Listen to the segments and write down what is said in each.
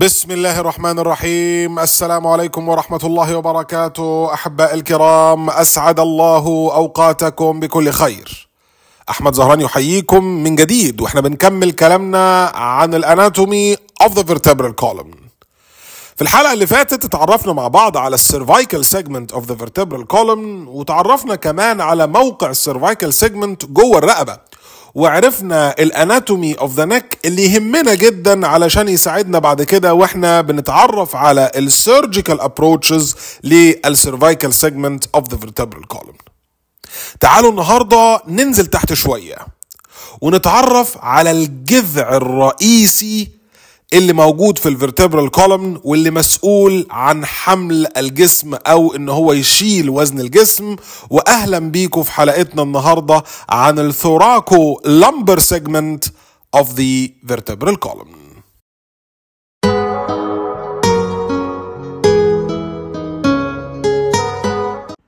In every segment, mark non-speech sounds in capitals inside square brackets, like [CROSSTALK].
بسم الله الرحمن الرحيم السلام عليكم ورحمة الله وبركاته أحباء الكرام أسعد الله أوقاتكم بكل خير أحمد زهران يحييكم من جديد وإحنا بنكمل كلامنا عن الأناتومي of the vertebral column في الحلقة اللي فاتت اتعرفنا مع بعض على السيرفايكل سيجمنت اوف ذا vertebral column وتعرفنا كمان على موقع السيرفايكل سيجمنت جوه الرقبة وعرفنا الاناتومي اوف ذا نك اللي يهمنا جدا علشان يساعدنا بعد كده واحنا بنتعرف على السيرجيكال ابروتشز للسيرفايكال سيجمنت اوف ذا فيرتبرال كولوم تعالوا النهارده ننزل تحت شويه ونتعرف على الجذع الرئيسي اللي موجود في الفيرتبرال كولمن واللي مسؤول عن حمل الجسم او ان هو يشيل وزن الجسم واهلا بيكم في حلقتنا النهارده عن الثوراكو لامبر سيجمنت of the vertebral column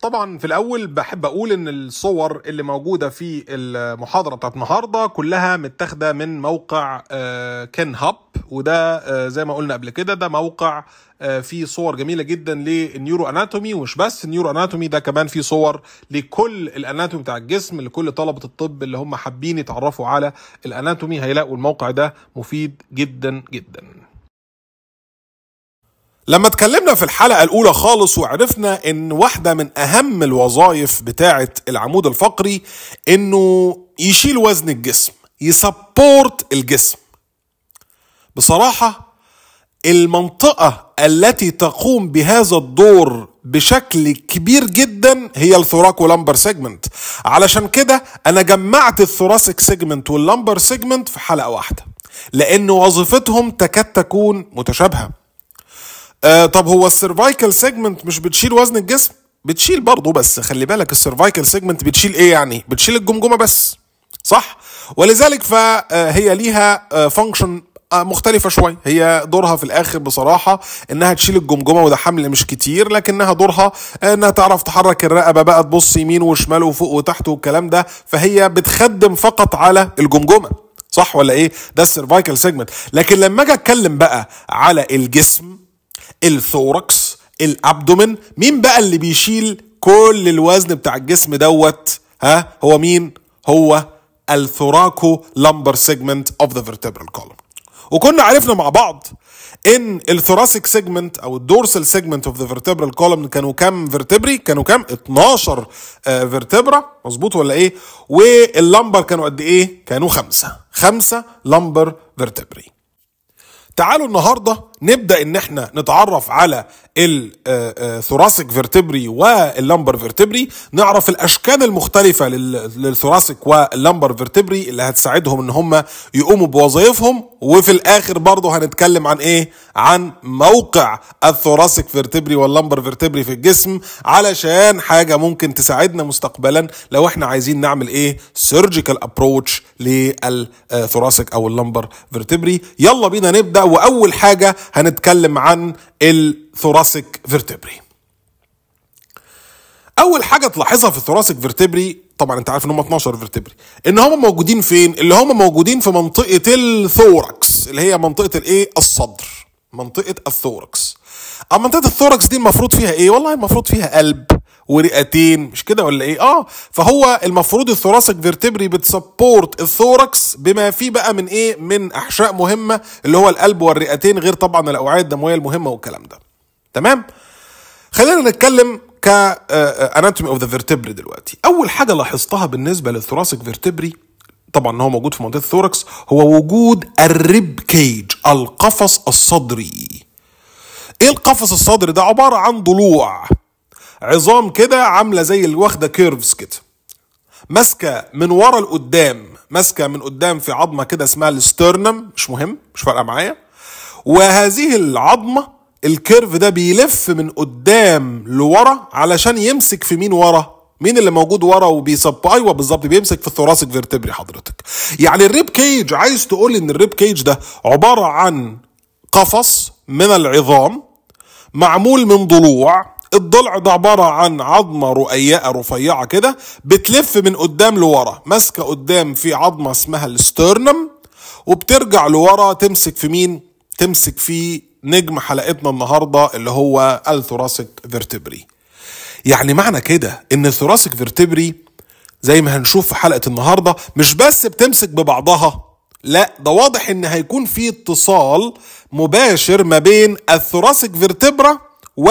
طبعا في الاول بحب اقول ان الصور اللي موجوده في المحاضره بتاعت النهارده كلها متاخده من موقع آه، كين هاب وده آه، زي ما قلنا قبل كده ده موقع آه، فيه صور جميله جدا للنيورو اناتومي ومش بس النيورو اناتومي ده كمان فيه صور لكل الاناتومي بتاع الجسم لكل طلبه الطب اللي هم حابين يتعرفوا على الاناتومي هيلاقوا الموقع ده مفيد جدا جدا لما اتكلمنا في الحلقة الأولى خالص وعرفنا إن واحدة من أهم الوظائف بتاعة العمود الفقري إنه يشيل وزن الجسم يسبورت الجسم بصراحة المنطقة التي تقوم بهذا الدور بشكل كبير جدا هي الثوراك ولامبر سيجمنت علشان كده انا جمعت الثوراسيك سيجمنت واللامبر سيجمنت في حلقة واحدة لان وظيفتهم تكاد تكون متشابهة آه طب هو السيرفايكال سيجمنت مش بتشيل وزن الجسم بتشيل برضه بس خلي بالك السيرفايكال سيجمنت بتشيل ايه يعني بتشيل الجمجمه بس صح ولذلك فهي آه، ليها فانكشن آه، آه، مختلفه شويه هي دورها في الاخر بصراحه انها تشيل الجمجمه وده حمل مش كتير لكنها دورها انها تعرف تحرك الرقبه بقى تبص يمين وشمال وفوق وتحت والكلام ده فهي بتخدم فقط على الجمجمه صح ولا ايه ده السيرفايكال سيجمنت لكن لما اجي اتكلم بقى على الجسم الثوركس الابدومن مين بقى اللي بيشيل كل الوزن بتاع الجسم دوت ها هو مين هو الثوراكو لمبر سيجمنت اوف ذا فيرتبرال كولوم وكنا عرفنا مع بعض ان الثوراسيك سيجمنت او الدورسال سيجمنت اوف ذا فيرتبرال كولوم كانوا كام فيرتبري كانوا كام 12 فيرتبرا آه، مظبوط ولا ايه واللمبر كانوا قد ايه كانوا خمسة خمسة لمبر فيرتبري تعالوا النهارده نبدا ان احنا نتعرف على الثوراسيك فيرتبري واللمبر فيرتبري نعرف الاشكال المختلفه للثوراسيك واللمبر فيرتبري اللي هتساعدهم ان هم يقوموا بوظائفهم وفي الاخر برضه هنتكلم عن ايه عن موقع الثوراسيك فيرتبري واللمبر فيرتبري في الجسم علشان حاجه ممكن تساعدنا مستقبلا لو احنا عايزين نعمل ايه سيرجيكال ابروتش للثوراسيك او اللمبر فيرتبري يلا بينا نبدا واول حاجه هنتكلم عن الثوراسيك فيرتبري اول حاجه تلاحظها في الثوراسيك فيرتبري طبعا انت عارف ان هم 12 فيرتبري ان هم موجودين فين اللي هم موجودين في منطقه الثوركس اللي هي منطقه الايه الصدر منطقه الثوركس اما منطقه الثوركس دي المفروض فيها ايه والله المفروض فيها قلب ورئتين مش كده ولا ايه اه فهو المفروض الثوراسك فيرتبري بتسبورت الثوركس بما فيه بقى من ايه من احشاء مهمه اللي هو القلب والرئتين غير طبعا الاوعيه الدمويه المهمه والكلام ده تمام خلينا نتكلم ك اناتومي اوف ذا فيرتبري دلوقتي اول حاجه لاحظتها بالنسبه للثوراسك فيرتبري طبعا هو موجود في منطقه الثوركس هو وجود الريب كيج القفص الصدري ايه القفص الصدري ده عباره عن ضلوع عظام كده عامله زي اللي واخده كيرفز كده ماسكه من ورا لقدام ماسكه من قدام في عظمه كده اسمها الاسترنم مش مهم مش فارقه معايا وهذه العظمه الكيرف ده بيلف من قدام لورا علشان يمسك في مين ورا مين اللي موجود ورا وبيصب ايوه بالظبط بيمسك في الثوراسك فيرتبري حضرتك يعني الريب كيج عايز تقول ان الريب كيج ده عباره عن قفص من العظام معمول من ضلوع الضلع ده عباره عن عظمه رقيقه رفيعه كده بتلف من قدام لورا ماسكه قدام في عظمه اسمها الستيرنم وبترجع لورا تمسك في مين تمسك في نجم حلقتنا النهارده اللي هو الثوراسيك فيرتبري يعني معنى كده ان الثوراسيك فيرتبري زي ما هنشوف في حلقه النهارده مش بس بتمسك ببعضها لا ده واضح ان هيكون في اتصال مباشر ما بين الثوراسيك فيرتبرا و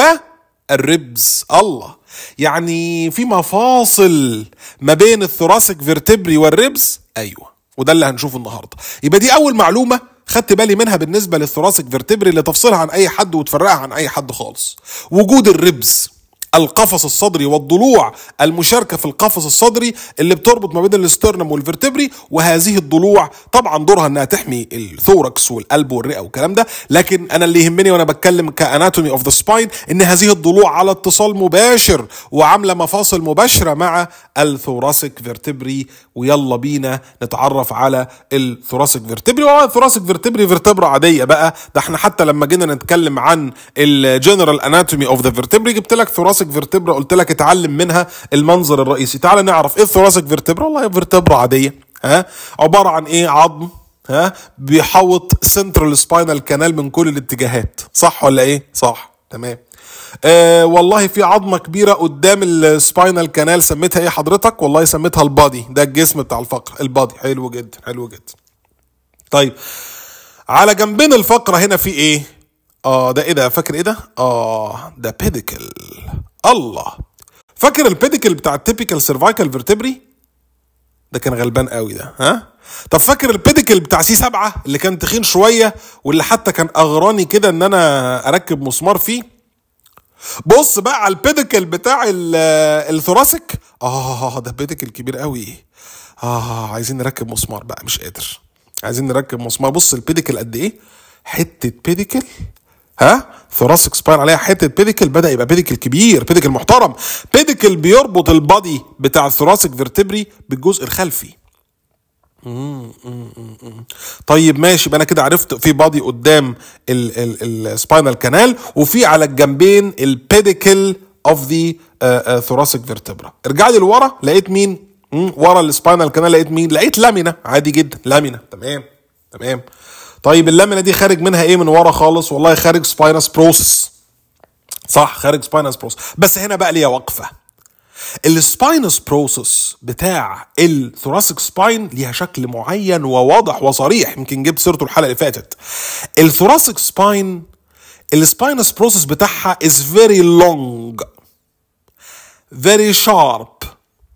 الريبز الله يعني في مفاصل ما بين الثراسك فيرتبري والريبز ايوه وده اللي هنشوفه النهارده يبقى دي اول معلومه خدت بالي منها بالنسبه للثراسك فيرتبري اللي تفصلها عن اي حد وتفرقها عن اي حد خالص وجود الريبز القفص الصدري والضلوع المشاركه في القفص الصدري اللي بتربط ما بين الاسترنم والفرتبري وهذه الضلوع طبعا دورها انها تحمي الثوركس والقلب والرئه والكلام ده لكن انا اللي يهمني وانا بتكلم كاناتومي اوف ذا سباين ان هذه الضلوع على اتصال مباشر وعامله مفاصل مباشره مع الثوراسيك فيرتبري ويلا بينا نتعرف على الثوراسيك فيرتبري وهو الثوراسيك فيرتبري فيرتبرا عاديه بقى ده احنا حتى لما جينا نتكلم عن الجنرال اناتومي اوف ذا فيرتبري جبت لك ثوراسيك الثوراسيك فيرتبرا قلت لك اتعلم منها المنظر الرئيسي تعال نعرف ايه الثوراسك فيرتبرا والله فيرتبرا عاديه ها عباره عن ايه عظم ها بيحوط سنترال سباينال كانال من كل الاتجاهات صح ولا ايه صح تمام آه والله في عظمه كبيره قدام السباينال كانال سميتها ايه حضرتك والله سميتها البادي ده الجسم بتاع الفقر البادي حلو جدا حلو جدا طيب على جنبين الفقره هنا في ايه اه ده ايه ده فاكر ايه ده اه ده بيديكل الله فاكر البيديكل بتاع التيبيكال سيرفايكال فيرتبري ده كان غلبان قوي ده ها طب فاكر البيديكل بتاع سي 7 اللي كان تخين شويه واللي حتى كان اغراني كده ان انا اركب مسمار فيه بص بقى على البيديكل بتاع الثوراسيك اه ده بيديكل كبير قوي اه عايزين نركب مسمار بقى مش قادر عايزين نركب مسمار بص البيديكل قد ايه حته بيديكل ها ثوراسك سباين عليها حته بيديكل بدا يبقى بيديكل كبير بيديكل محترم بيديكل بيربط البادي بتاع الثوراسك فيرتبري بالجزء الخلفي طيب ماشي يبقى انا كده عرفت في بادي قدام السباينال كانال وفي على الجنبين البيديكل اوف ذا ثوراسك فيرتبرا ارجع لي لورا لقيت مين ورا السباينال كانال لقيت مين لقيت لامينا عادي جدا لامينا تمام تمام طيب اللمنه دي خارج منها ايه من ورا خالص والله خارج سباينس بروسس صح خارج سباينس بروسس بس هنا بقى ليها وقفه السباينس بروسس بتاع الثوراسيك سباين ليها شكل معين وواضح وصريح يمكن جبت سيرته الحلقه اللي فاتت الثوراسيك سباين السباينس بروسس بتاعها از فيري لونج فيري شارب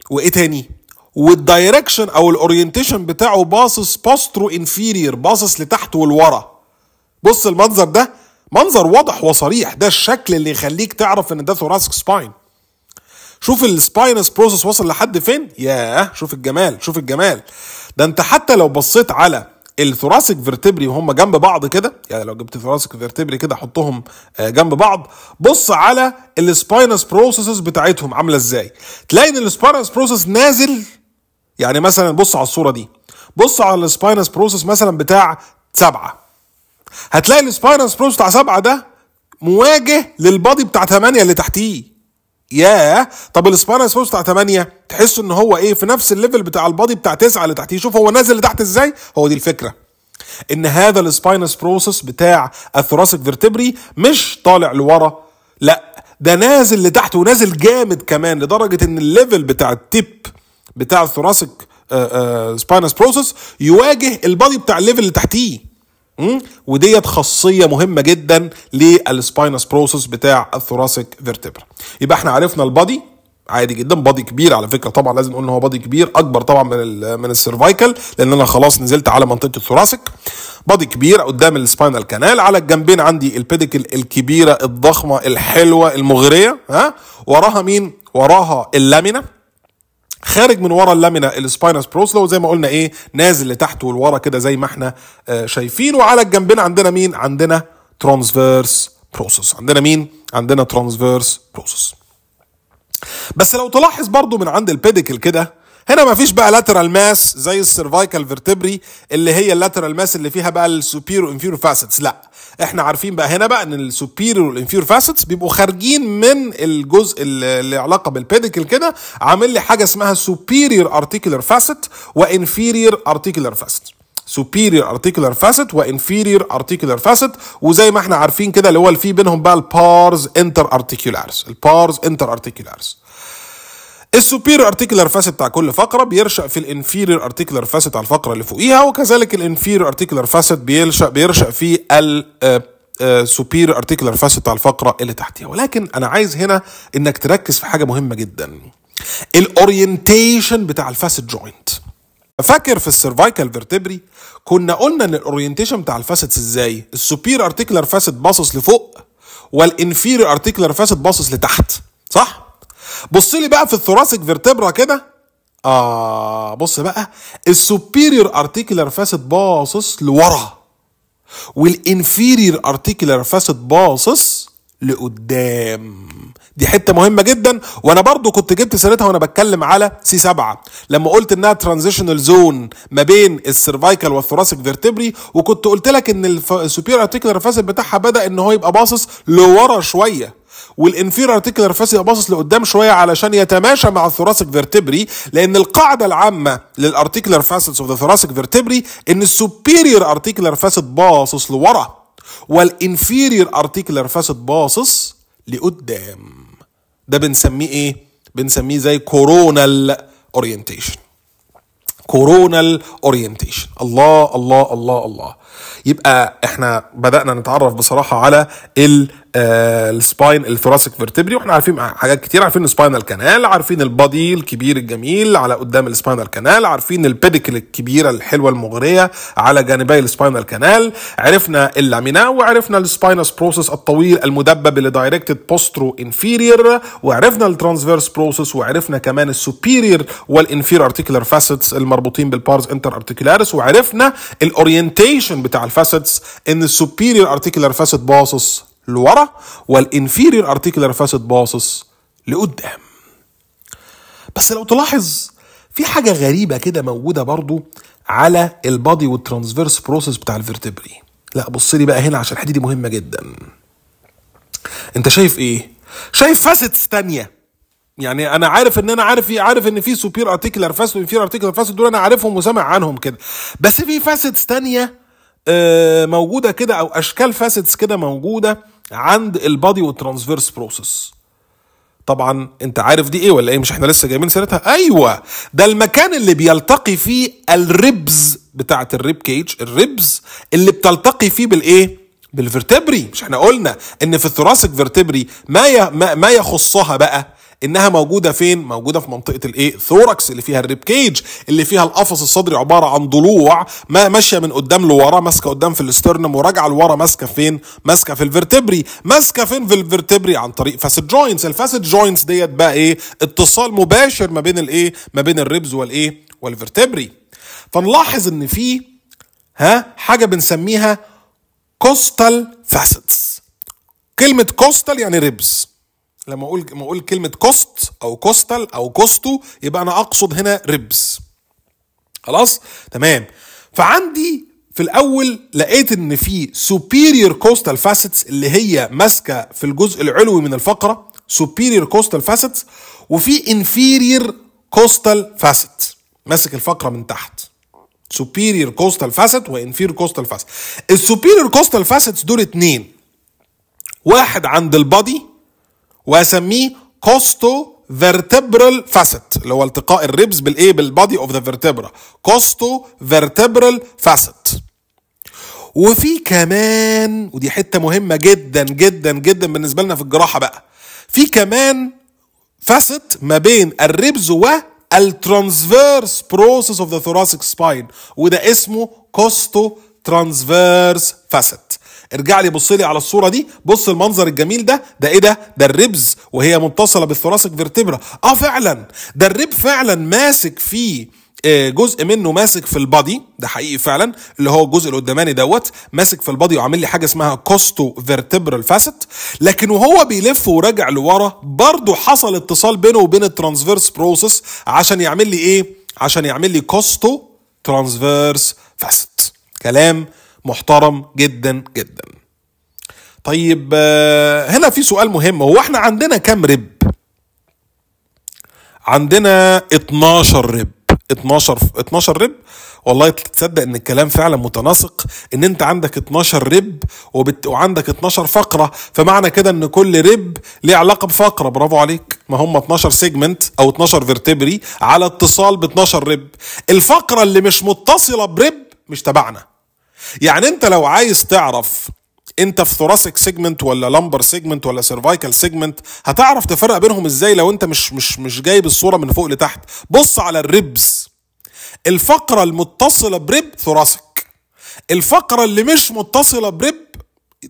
وايه تاني والدايركشن او الاورينتيشن بتاعه باصص باسترو انفيرير باصص لتحت ولورا بص المنظر ده منظر واضح وصريح ده الشكل اللي يخليك تعرف ان ده ثوراسك سباين شوف السباينس بروسس وصل لحد فين ياه شوف الجمال شوف الجمال ده انت حتى لو بصيت على الثوراسك فيرتبري وهم جنب بعض كده يعني لو جبت ثوراسك فيرتبري كده حطهم آه، جنب بعض بص على السباينس بروسس بتاعتهم عامله ازاي تلاقي ان السباينس بروسيس نازل يعني مثلا بص على الصوره دي بص على السباينس بروسس مثلا بتاع سبعه هتلاقي السباينس بروسس بتاع سبعه ده مواجه للبادي بتاع ثمانيه اللي تحتيه ياه طب السباينس بروسس بتاع ثمانيه تحس ان هو ايه في نفس الليفل بتاع البادي بتاع تسعه اللي تحتيه شوف هو نازل لتحت ازاي هو دي الفكره ان هذا السباينس بروسس بتاع الثراسك فيرتبري مش طالع لورا لا ده نازل لتحت ونازل جامد كمان لدرجه ان الليفل بتاع التيب بتاع الثراسك سباينس آه، بروسس آه، يواجه البادي بتاع الليفل اللي تحتيه وديت خاصيه مهمه جدا للسباينس بروسس بتاع الثراسك فيرتبرا يبقى احنا عرفنا البادي عادي جدا بادي كبير على فكره طبعا لازم نقول ان هو بادي كبير اكبر طبعا من من السيرفايكال لان انا خلاص نزلت على منطقه الثراسك بادي كبير قدام السباينال كانال على الجنبين عندي البيديكل الكبيره الضخمه الحلوه المغريه ها وراها مين وراها اللامينا خارج من ورا اللامينا السباينس بروسلو زي ما قلنا ايه نازل لتحت والورا كده زي ما احنا آه، شايفين وعلى الجنبين عندنا مين عندنا ترانسفيرس بروسس عندنا مين عندنا ترانسفيرس بروسس بس لو تلاحظ برضو من عند البيديكل كده هنا مفيش بقى لاترال ماس زي السيرفايكال فيرتبري اللي هي اللاترال ماس اللي فيها بقى السوبير انفيرو فاسيتس لا احنا عارفين بقى هنا بقى ان السوبير والانفير فاسيتس بيبقوا خارجين من الجزء اللي علاقه بالبيديكل كده عامل لي حاجه اسمها سوبيرير ارتيكولار فاسيت وانفيرير ارتيكولار فاسيت superior articular facet و inferior articular facet وزي ما احنا عارفين كده اللي هو اللي بينهم بقى البارز انتر ارتيكولارز البارز انتر ارتيكولارز السوبيريور ارتيكولار فاسد بتاع كل فقره بيرشا في الانفيريور ارتيكولار فاسد على الفقره اللي فوقيها وكذلك الانفيريور ارتيكولار فاسد بيرشا بيرشا في ال آه، آه، سوبير ارتيكلر فاسد على الفقره اللي تحتيها ولكن انا عايز هنا انك تركز في حاجه مهمه جدا الاورينتيشن بتاع الفاسد جوينت فاكر في السيرفايكال فيرتبري كنا قلنا ان الاورينتيشن بتاع الفاسد ازاي السوبير ارتيكلر فاسد باصص لفوق والانفيرير ارتيكلر فاسد باصص لتحت صح بص لي بقى في الثوراسيك فيرتبرا كده اه بص بقى السوبيريور ارتيكولار فاسد باصص لورا والانفيريور ارتيكولار فاسد باصص لقدام دي حته مهمه جدا وانا برضو كنت جبت سيرتها وانا بتكلم على سي 7 لما قلت انها ترانزيشنال زون ما بين السيرفايكال والثوراسيك فيرتبري وكنت قلت لك ان السوبير ارتيكولار فاسد بتاعها بدا ان هو يبقى باصص لورا شويه والانفيرور تيكلر فاس يبقى باصص لقدام شويه علشان يتماشى مع الثوراسيك فيرتبري لان القاعده العامه للارتيكلر فاسيتس اوف ذا ثوراسيك فيرتبري ان السوبيريور ارتيكلر فاسيت باصص لورا والانفيريور ارتيكلر فاسيت باصص لقدام ده بنسميه ايه بنسميه زي كورونال اورينتيشن كورونال اورينتيشن الله الله الله الله يبقى احنا بدانا نتعرف بصراحه على ال السباين الثراسك فيرتبري واحنا عارفين حاجات كتير عارفين السباينال كانال عارفين البادي الكبير الجميل على قدام السباينال كانال عارفين البيديكل الكبيره الحلوه المغريه على جانبي السباينال كانال عرفنا اللامينا وعرفنا السباينس بروسس الطويل المدبب اللي دايركتد بوسترو انفيرير وعرفنا الترانسفيرس بروسس وعرفنا كمان السوبيرير والانفير ارتيكولار فاسيتس المربوطين بالبارز انتر ارتيكولارس وعرفنا الاورينتيشن بتاع الفاسيتس ان السوبيرير ارتيكولار فاسيت باصص لورا والانفيريور ارتيكولار فاسد باصص لقدام بس لو تلاحظ في حاجه غريبه كده موجوده برضو على البادي والترانسفيرس بروسيس بتاع الفيرتبري لا بص لي بقى هنا عشان الحته دي مهمه جدا انت شايف ايه شايف فاسد ثانيه يعني انا عارف ان انا عارف عارف ان في سوبير ارتيكلر فاسد وانفير ارتيكلر فاسد دول انا عارفهم وسامع عنهم كده بس في فاسدز تانية آه، موجوده كده او اشكال فاسدز كده موجوده عند البادي والترانسفيرس بروسس طبعا انت عارف دي ايه ولا ايه مش احنا لسه جايبين سيرتها ايوه ده المكان اللي بيلتقي فيه الريبز بتاعه الريب كيج الريبز اللي بتلتقي فيه بالايه بالفرتبري مش احنا قلنا ان في الثراسك فيرتبري ما ما يخصها بقى انها موجوده فين موجوده في منطقه الايه ثوركس اللي فيها الريب كيج اللي فيها القفص الصدري عباره عن ضلوع ما ماشيه من قدام لورا ماسكه قدام في الاسترنم وراجعه لورا ماسكه فين ماسكه في الفيرتبري ماسكه فين في الفيرتبري عن طريق فاسد جوينتس الفاسد جوينتس ديت بقى ايه اتصال مباشر ما بين الايه ما بين الريبز والايه والفيرتبري فنلاحظ ان في ها حاجه بنسميها كوستال فاسيتس كلمه كوستال يعني ريبز لما اقول ما اقول كلمه كوست او كوستال او كوستو يبقى انا اقصد هنا ريبس خلاص تمام فعندي في الاول لقيت ان في سوبيريور كوستال فاسيتس اللي هي ماسكه في الجزء العلوي من الفقره سوبيريور كوستال فاسيتس وفي انفيرير كوستال فاسيت ماسك الفقره من تحت سوبيريور كوستال فاسيت وانفيرير كوستال فاسيت السوبيريور كوستال فاسيتس دول اتنين واحد عند البادي واسميه كوستو فيرتبرال فاسيت اللي هو التقاء الريبز بالايه بالبادي اوف ذا فيرتبرا كوستو فيرتبرال فاسيت وفي كمان ودي حته مهمه جدا جدا جدا بالنسبه لنا في الجراحه بقى في كمان فاسيت ما بين الريبز والترانسفيرس بروسيس اوف ذا ثوراسيك سباين وده اسمه كوستو ترانسفيرس فاسيت ارجع لي بص لي على الصوره دي بص المنظر الجميل ده ده ايه ده ده الريبز وهي متصله بالثراسك فيرتبرا اه فعلا ده الريب فعلا ماسك فيه آه، جزء منه ماسك في البادي ده حقيقي فعلا اللي هو الجزء القداماني دوت ماسك في البادي وعامل لي حاجه اسمها كوستو فيرتبرال فاسيت لكن وهو بيلف وراجع لورا برضه حصل اتصال بينه وبين الترانسفيرس بروسيس عشان يعمل لي ايه عشان يعمل لي كوستو ترانسفيرس فاسيت كلام محترم جدا جدا طيب آه، هنا في سؤال مهم هو احنا عندنا كام رب عندنا 12 رب 12 12 رب والله تصدق ان الكلام فعلا متناسق ان انت عندك 12 رب وبت... وعندك 12 فقره فمعنى كده ان كل رب ليه علاقه بفقره برافو عليك ما هم 12 سيجمنت او 12 فيرتبري على اتصال ب 12 رب الفقره اللي مش متصله برب مش تبعنا يعني انت لو عايز تعرف انت في ثوراسيك سيجمنت ولا لمبر سيجمنت ولا سيرفايكال سيجمنت هتعرف تفرق بينهم ازاي لو انت مش مش مش جايب الصوره من فوق لتحت بص على الريبز الفقره المتصله بريب ثوراسيك الفقره اللي مش متصله بريب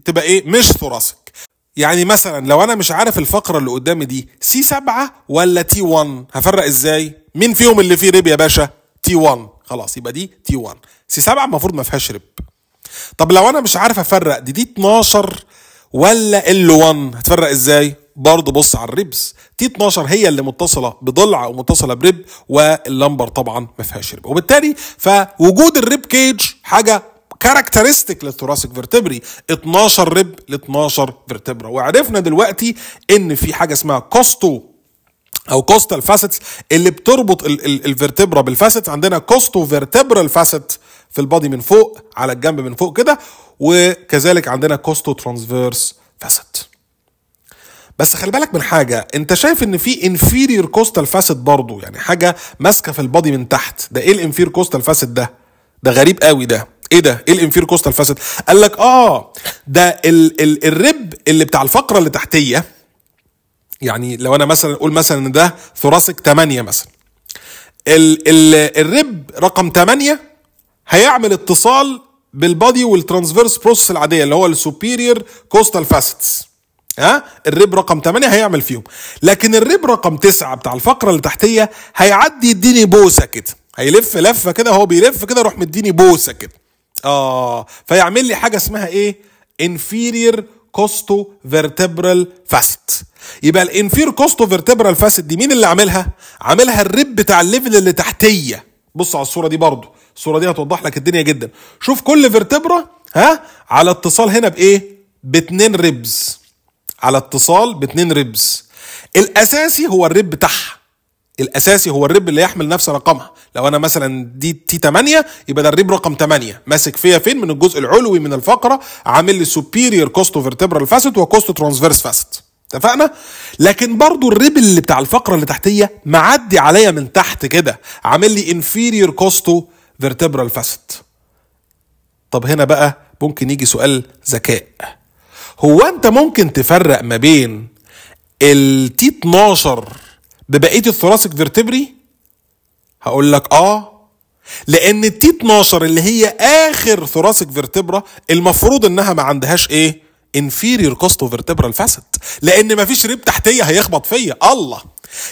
تبقى ايه مش ثوراسيك يعني مثلا لو انا مش عارف الفقره اللي قدامي دي سي 7 ولا تي 1 هفرق ازاي مين فيهم اللي فيه ريب يا باشا تي 1 خلاص يبقى دي تي 1 سي 7 المفروض ما فيهاش ريب طب لو انا مش عارف افرق دي دي 12 ولا ال 1 هتفرق ازاي برضه بص على الريبس تي 12 هي اللي متصله بضلع ومتصله بريب واللمبر طبعا ما فيهاش ريب وبالتالي فوجود الريب كيج حاجه كاركترستيك للثوراسيك فيرتبري 12 ريب ل 12 فيرتبرا وعرفنا دلوقتي ان في حاجه اسمها كوستو او كوستال فاسيتس اللي بتربط الفرتبرا بالفاسيت عندنا كوستو فيرتبرال فاسيت في البادي من فوق على الجنب من فوق كده وكذلك عندنا كوستو ترانسفيرس فاسيت بس خلي بالك من حاجة انت شايف ان في انفيريور كوستال فاسيت برضه يعني حاجة ماسكة في البادي من تحت ده ايه الانفير كوستال فاسيت ده ده غريب قوي ده ايه ده ايه الانفير كوستال فاسيت قال لك اه ده ال ال الرب اللي بتاع الفقرة اللي تحتية يعني لو انا مثلا اقول مثلا ان ده ثراسك 8 مثلا ال ال الريب رقم 8 هيعمل اتصال بالبادي والترانسفيرس بروسس العاديه اللي هو السوبيريور كوستال فاسيتس ها الريب رقم 8 هيعمل فيهم لكن الريب رقم 9 بتاع الفقره اللي تحتيه هيعدي يديني بوسه كده هيلف لفه كده هو بيلف كده يروح مديني بوسه كده اه فيعمل لي حاجه اسمها ايه انفيرير كوستو فيرتبرال فاست يبقى الانفير كوستو فيرتبرال فاست دي مين اللي عاملها عاملها الريب بتاع الليفل اللي تحتيه بص على الصوره دي برضو الصوره دي هتوضح لك الدنيا جدا شوف كل فيرتبرا ها على اتصال هنا بايه باتنين ريبز على اتصال باتنين ريبز الاساسي هو الريب بتاعها الاساسي هو الريب اللي يحمل نفس رقمها لو انا مثلا دي تي 8 يبقى ده الريب رقم 8 ماسك فيا فين من الجزء العلوي من الفقره عامل لي سوبيريور كوست فيرتبرال فاسيت وكوست ترانسفيرس فاسيت اتفقنا لكن برضو الريب اللي بتاع الفقره اللي تحتيه معدي عليا من تحت كده عامل لي انفيريور كوستو فيرتبرال فاسيت طب هنا بقى ممكن يجي سؤال ذكاء هو انت ممكن تفرق ما بين التي 12 ببقيه الثراسك فيرتبري هقول لك اه لان التي 12 اللي هي اخر ثراسك فيرتبرا المفروض انها ما عندهاش ايه انفيريور كوستو فيرتبرال الفاسد لان ما فيش ريب تحتيه هيخبط فيا الله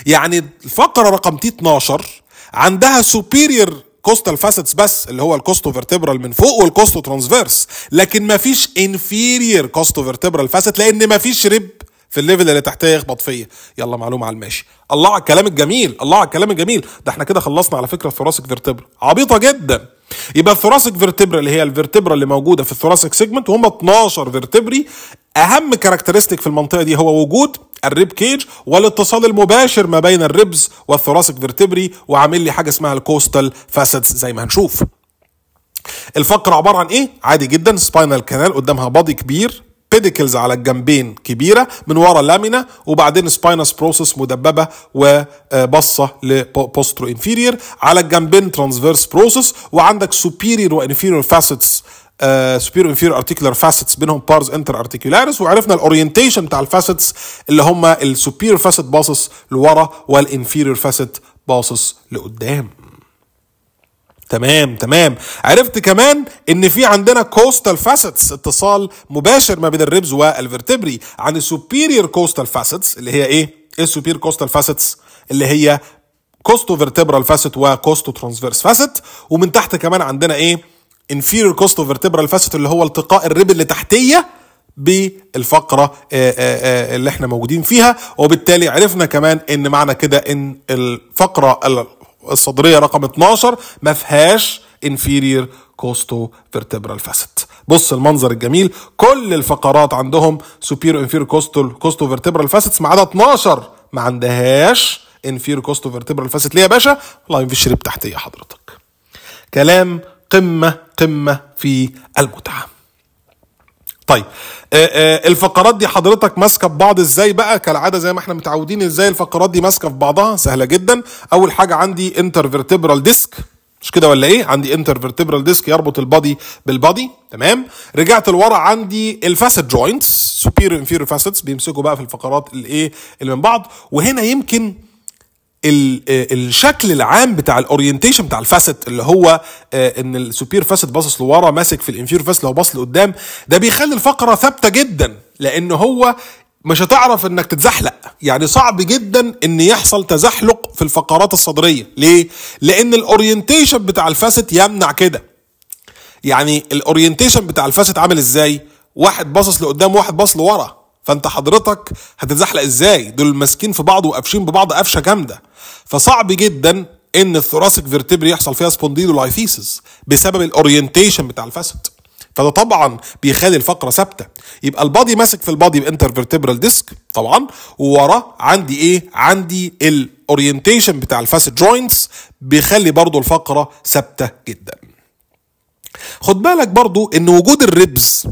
يعني الفقره رقم تي 12 عندها سوبيريور كوستال فاسيتس بس اللي هو الكوستو فيرتبرال من فوق والكوستو ترانسفيرس لكن ما فيش انفيريور كوستو فيرتبرال الفاسد لان ما فيش ريب في الليفل اللي تحتيه يخبط فيا يلا معلومه على الماشي الله على الكلام الجميل الله على الكلام الجميل ده احنا كده خلصنا على فكره الثراسك فيرتبرا عبيطه جدا يبقى الثراسك فيرتبرا اللي هي الفيرتبرا اللي موجوده في الثراسك سيجمنت وهم 12 فيرتبري اهم كاركترستيك في المنطقه دي هو وجود الريب كيج والاتصال المباشر ما بين الريبز والثراسك فيرتبري وعامل لي حاجه اسمها الكوستال فاسدز زي ما هنشوف الفقرة عبارة عن ايه؟ عادي جدا سباينال كانال قدامها بادي كبير بيديكلز على الجنبين كبيره من ورا لامينا وبعدين سباينس بروسس مدببه وبصه لبوسترو انفيرير على الجنبين ترانسفيرس بروسس وعندك سوبيريور وانفيريور فاسيتس سوبيريور انفيرير ارتيكولار فاسيتس بينهم بارز انتر ارتيكولاريس وعرفنا الاورينتيشن بتاع الفاسيتس اللي هم السوبيريور فاسيت باصص لورا والانفيريور فاسيت باصص لقدام تمام تمام عرفت كمان ان في عندنا كوستال فاسيتس اتصال مباشر ما بين الريبز والفرتبري عن السوبيريور كوستال فاسيتس اللي هي ايه السوبير كوستال فاسيتس اللي هي كوستو فيرتبرال فاسيت وكوستو ترانسفيرس فاسيت ومن تحت كمان عندنا ايه انفيريور كوستو فيرتبرال فاسيت اللي هو التقاء الريب اللي تحتيه بالفقرة آه، آه، آه، اللي احنا موجودين فيها وبالتالي عرفنا كمان ان معنى كده ان الفقرة الصدريه رقم 12 ما فيهاش انفيرير كوستو فيرتبرال فاسيت بص المنظر الجميل كل الفقرات عندهم سوبير انفيرير كوستو كوستو فيرتبرال فاسيتس ما عدا 12 ما عندهاش انفيرير كوستو فيرتبرال فاسيت ليه يا باشا لاين في شريب تحتيه حضرتك كلام قمه قمه في المتعه طيب آه، آه، الفقرات دي حضرتك ماسكه في بعض ازاي بقى كالعاده زي ما احنا متعودين ازاي الفقرات دي ماسكه في بعضها سهله جدا اول حاجه عندي انترفيرتبرال ديسك مش كده ولا ايه عندي انترفيرتبرال ديسك يربط البادي بالبادي تمام رجعت لورا عندي الفاسد جوينتس سوبيريور انفيريور فاسيتس بيمسكوا بقى في الفقرات الايه اللي من بعض وهنا يمكن الشكل العام بتاع الاورينتيشن بتاع الفاسيت اللي هو آه، ان السوبير فاسيت باصص لورا ماسك في الانفير فاسيت لو باص لقدام ده بيخلي الفقره ثابته جدا لان هو مش هتعرف انك تتزحلق يعني صعب جدا ان يحصل تزحلق في الفقرات الصدريه ليه لان الاورينتيشن بتاع الفاسيت يمنع كده يعني الاورينتيشن بتاع الفاسيت عامل ازاي واحد باصص لقدام واحد باصص لورا فانت حضرتك هتتزحلق ازاي دول ماسكين في بعض وقافشين ببعض قفشه جامده فصعب جدا ان الثوراسيك فيرتبري يحصل فيها سبونديلولايفيسز بسبب الاورينتيشن بتاع الفاسد فده طبعا بيخلي الفقره ثابته يبقى البادي ماسك في البادي فيرتبرال ديسك طبعا ووراه عندي ايه عندي الاورينتيشن بتاع الفاسد جوينتس بيخلي برضو الفقره ثابته جدا خد بالك برضو ان وجود الريبز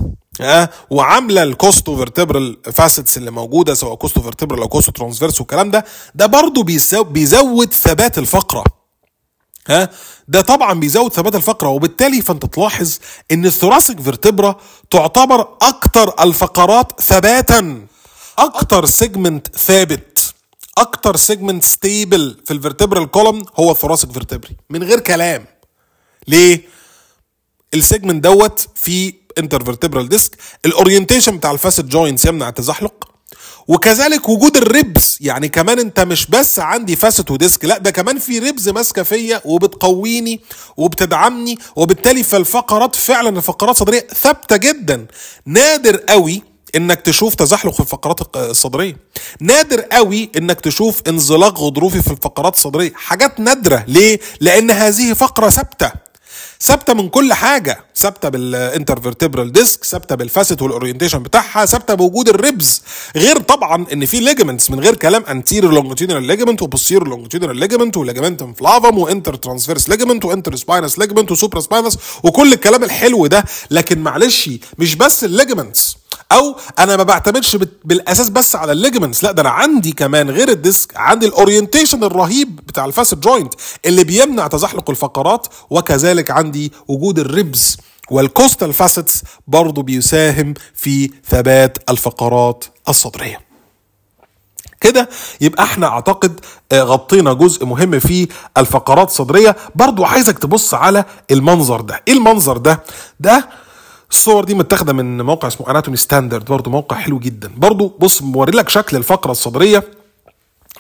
ها وعامله الكوستو فيرتبرال فاسيتس اللي موجوده سواء كوستو فيرتبرال او كوست ترانسفيرس والكلام ده ده برضه بيزود ثبات الفقره ها ده طبعا بيزود ثبات الفقره وبالتالي فانت تلاحظ ان الثراسك فيرتبرا تعتبر اكتر الفقرات ثباتا اكتر سيجمنت ثابت اكتر سيجمنت ستيبل في الفيرتبرال كولوم هو الثراسك فيرتبري من غير كلام ليه السيجمنت دوت فيه انترفرتبرال ديسك الاورينتيشن بتاع الفاسد جوينتس يمنع التزحلق وكذلك وجود الريبز يعني كمان انت مش بس عندي فاسد وديسك لا ده كمان في ريبز ماسكه فيا وبتقويني وبتدعمني وبالتالي فالفقرات فعلا الفقرات الصدريه ثابته جدا نادر قوي انك تشوف تزحلق في الفقرات الصدريه نادر قوي انك تشوف انزلاق غضروفي في الفقرات الصدريه حاجات نادره ليه لان هذه فقره ثابته ثابته من كل حاجه ثابته بالانترفيرتبرال ديسك ثابته بالفاسيت والاورينتيشن بتاعها ثابته بوجود الريبز غير طبعا ان في ليجمنتس من غير كلام انتيرير لونجيتودينال ليجمنت وبوستيرير لونجيتودينال ليجمنت وليجمنت فلافم وانتر ترانسفيرس ليجمنت وانتر سباينس ليجمنت وسوبرا سباينس وكل الكلام الحلو ده لكن معلش مش بس الليجمنتس او انا ما بعتمدش بالاساس بس على الليجمنتس لا ده انا عندي كمان غير الديسك عندي الاورينتيشن الرهيب بتاع الفاسد جوينت اللي بيمنع تزحلق الفقرات وكذلك عندي وجود الريبز والكوستال فاسيتس برضه بيساهم في ثبات الفقرات الصدريه كده يبقى احنا اعتقد آه، غطينا جزء مهم في الفقرات الصدريه برضو عايزك تبص على المنظر ده ايه المنظر ده ده الصور دي متاخده من موقع اسمه اناتومي ستاندرد برضه موقع حلو جدا برضه بص موري لك شكل الفقره الصدريه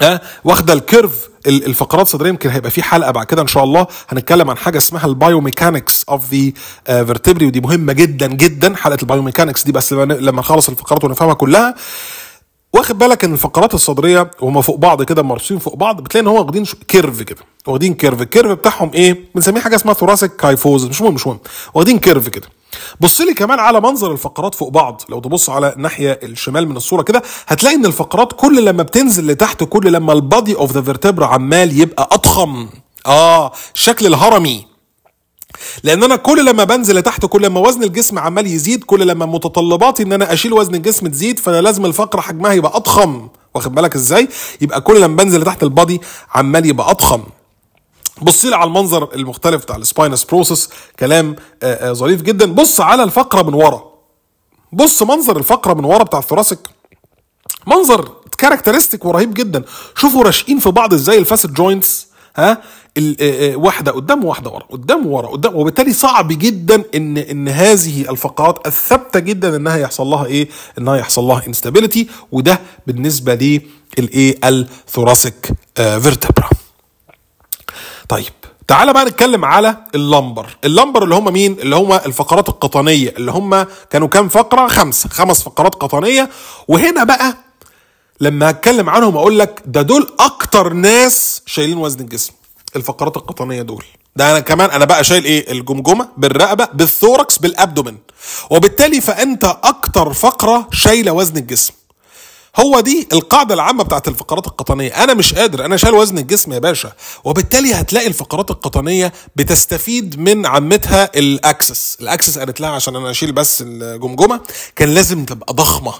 ها أه؟ واخده الكيرف الفقرات الصدريه يمكن هيبقى في حلقه بعد كده ان شاء الله هنتكلم عن حاجه اسمها البايوميكانكس اوف ذا فيرتبري ودي مهمه جدا جدا حلقه البايوميكانكس دي بس لما نخلص الفقرات ونفهمها كلها واخد بالك ان الفقرات الصدريه وهم فوق بعض كده مرصوصين فوق بعض بتلاقي ان هو واخدين كيرف كده واخدين كيرف الكيرف بتاعهم ايه بنسميه حاجه اسمها ثوراسيك كايفوز مش مهم مش مهم واخدين كيرف كده بص لي كمان على منظر الفقرات فوق بعض لو تبص على الناحيه الشمال من الصوره كده هتلاقي ان الفقرات كل لما بتنزل لتحت كل لما البادي اوف ذا فيرتبرا عمال يبقى اضخم اه شكل الهرمي لان انا كل لما بنزل لتحت كل لما وزن الجسم عمال يزيد كل لما متطلباتي ان انا اشيل وزن الجسم تزيد فانا لازم الفقره حجمها يبقى اضخم واخد بالك ازاي يبقى كل لما بنزل لتحت البادي عمال يبقى اضخم بص على المنظر المختلف بتاع السباينس بروسس كلام آه، آه، ظريف جدا بص على الفقره من ورا بص منظر الفقره من ورا بتاع الثراسك منظر كاركترستيك ورهيب جدا شوفوا راشقين في بعض ازاي الفاسد جوينتس ها آه، واحده قدام واحده ورا قدام ورا قدام وبالتالي صعب جدا ان ان هذه الفقرات الثابته جدا انها يحصل لها ايه انها يحصل لها انستابيليتي وده بالنسبه للايه الثوراسيك فيرتبرا طيب تعالى بقى نتكلم على اللمبر اللمبر اللي هم مين اللي هم الفقرات القطنيه اللي هم كانوا كام فقره خمسه خمس فقرات قطنيه وهنا بقى لما هتكلم عنهم اقول لك ده دول اكتر ناس شايلين وزن الجسم الفقرات القطنيه دول ده انا كمان انا بقى شايل ايه الجمجمه بالرقبه بالثوركس بالابدومن وبالتالي فانت اكتر فقره شايله وزن الجسم هو دي القاعده العامه بتاعت الفقرات القطنيه انا مش قادر انا شال وزن الجسم يا باشا وبالتالي هتلاقي الفقرات القطنيه بتستفيد من عمتها الاكسس الاكسس قالت لها عشان انا اشيل بس الجمجمه كان لازم تبقى ضخمه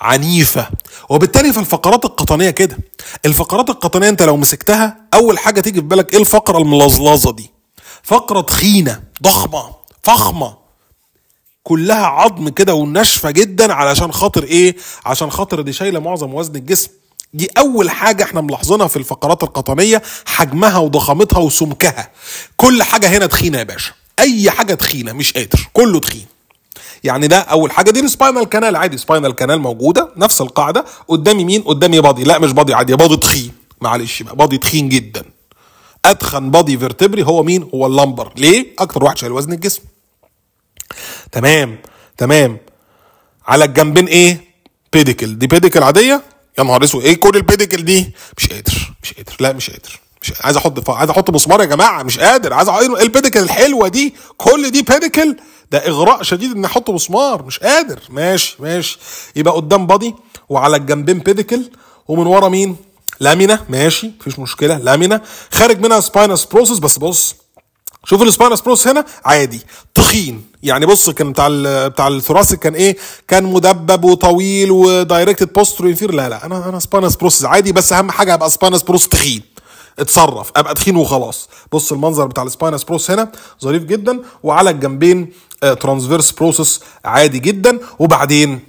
عنيفة وبالتالي في الفقرات القطنية كده الفقرات القطنية انت لو مسكتها اول حاجة تيجي في بالك ايه الفقرة الملظلظة دي فقرة تخينة ضخمة فخمة كلها عظم كده وناشفه جدا علشان خاطر ايه عشان خاطر دي شايله معظم وزن الجسم دي اول حاجه احنا ملاحظينها في الفقرات القطنيه حجمها وضخامتها وسمكها كل حاجه هنا تخينه يا باشا اي حاجه تخينه مش قادر كله تخين يعني ده اول حاجه دي السباينال كانال عادي سباينال كانال موجوده نفس القاعده قدامي مين قدامي بادي لا مش بادي عادي بادي تخين معلش بقى بادي تخين جدا اتخن بادي فيرتبري هو مين هو اللمبر ليه اكتر واحد شايل وزن الجسم تمام تمام على الجنبين ايه بيديكل دي بيديكل عاديه يا نهار اسود ايه كل البيديكل دي مش قادر مش قادر لا مش قادر مش عايز احط عايز احط مسمار يا جماعه مش قادر عايز ايه البيديكل الحلوه دي كل دي بيديكل ده اغراء شديد ان احط مسمار مش قادر ماشي ماشي يبقى قدام بادي وعلى الجنبين بيديكل ومن ورا مين لامينا ماشي مفيش مشكله لامينا خارج منها سباينس بروسس بس بص شوف السباينس بروس هنا عادي تخين يعني بص كان بتاع بتاع الثراسك كان ايه كان مدبب وطويل ودايركتد بوستر انفير لا لا انا انا سباينس بروس عادي بس اهم حاجه ابقى سباينس بروس تخين اتصرف ابقى تخين وخلاص بص المنظر بتاع السباينس بروس هنا ظريف جدا وعلى الجنبين ترانسفيرس آه، بروسس عادي جدا وبعدين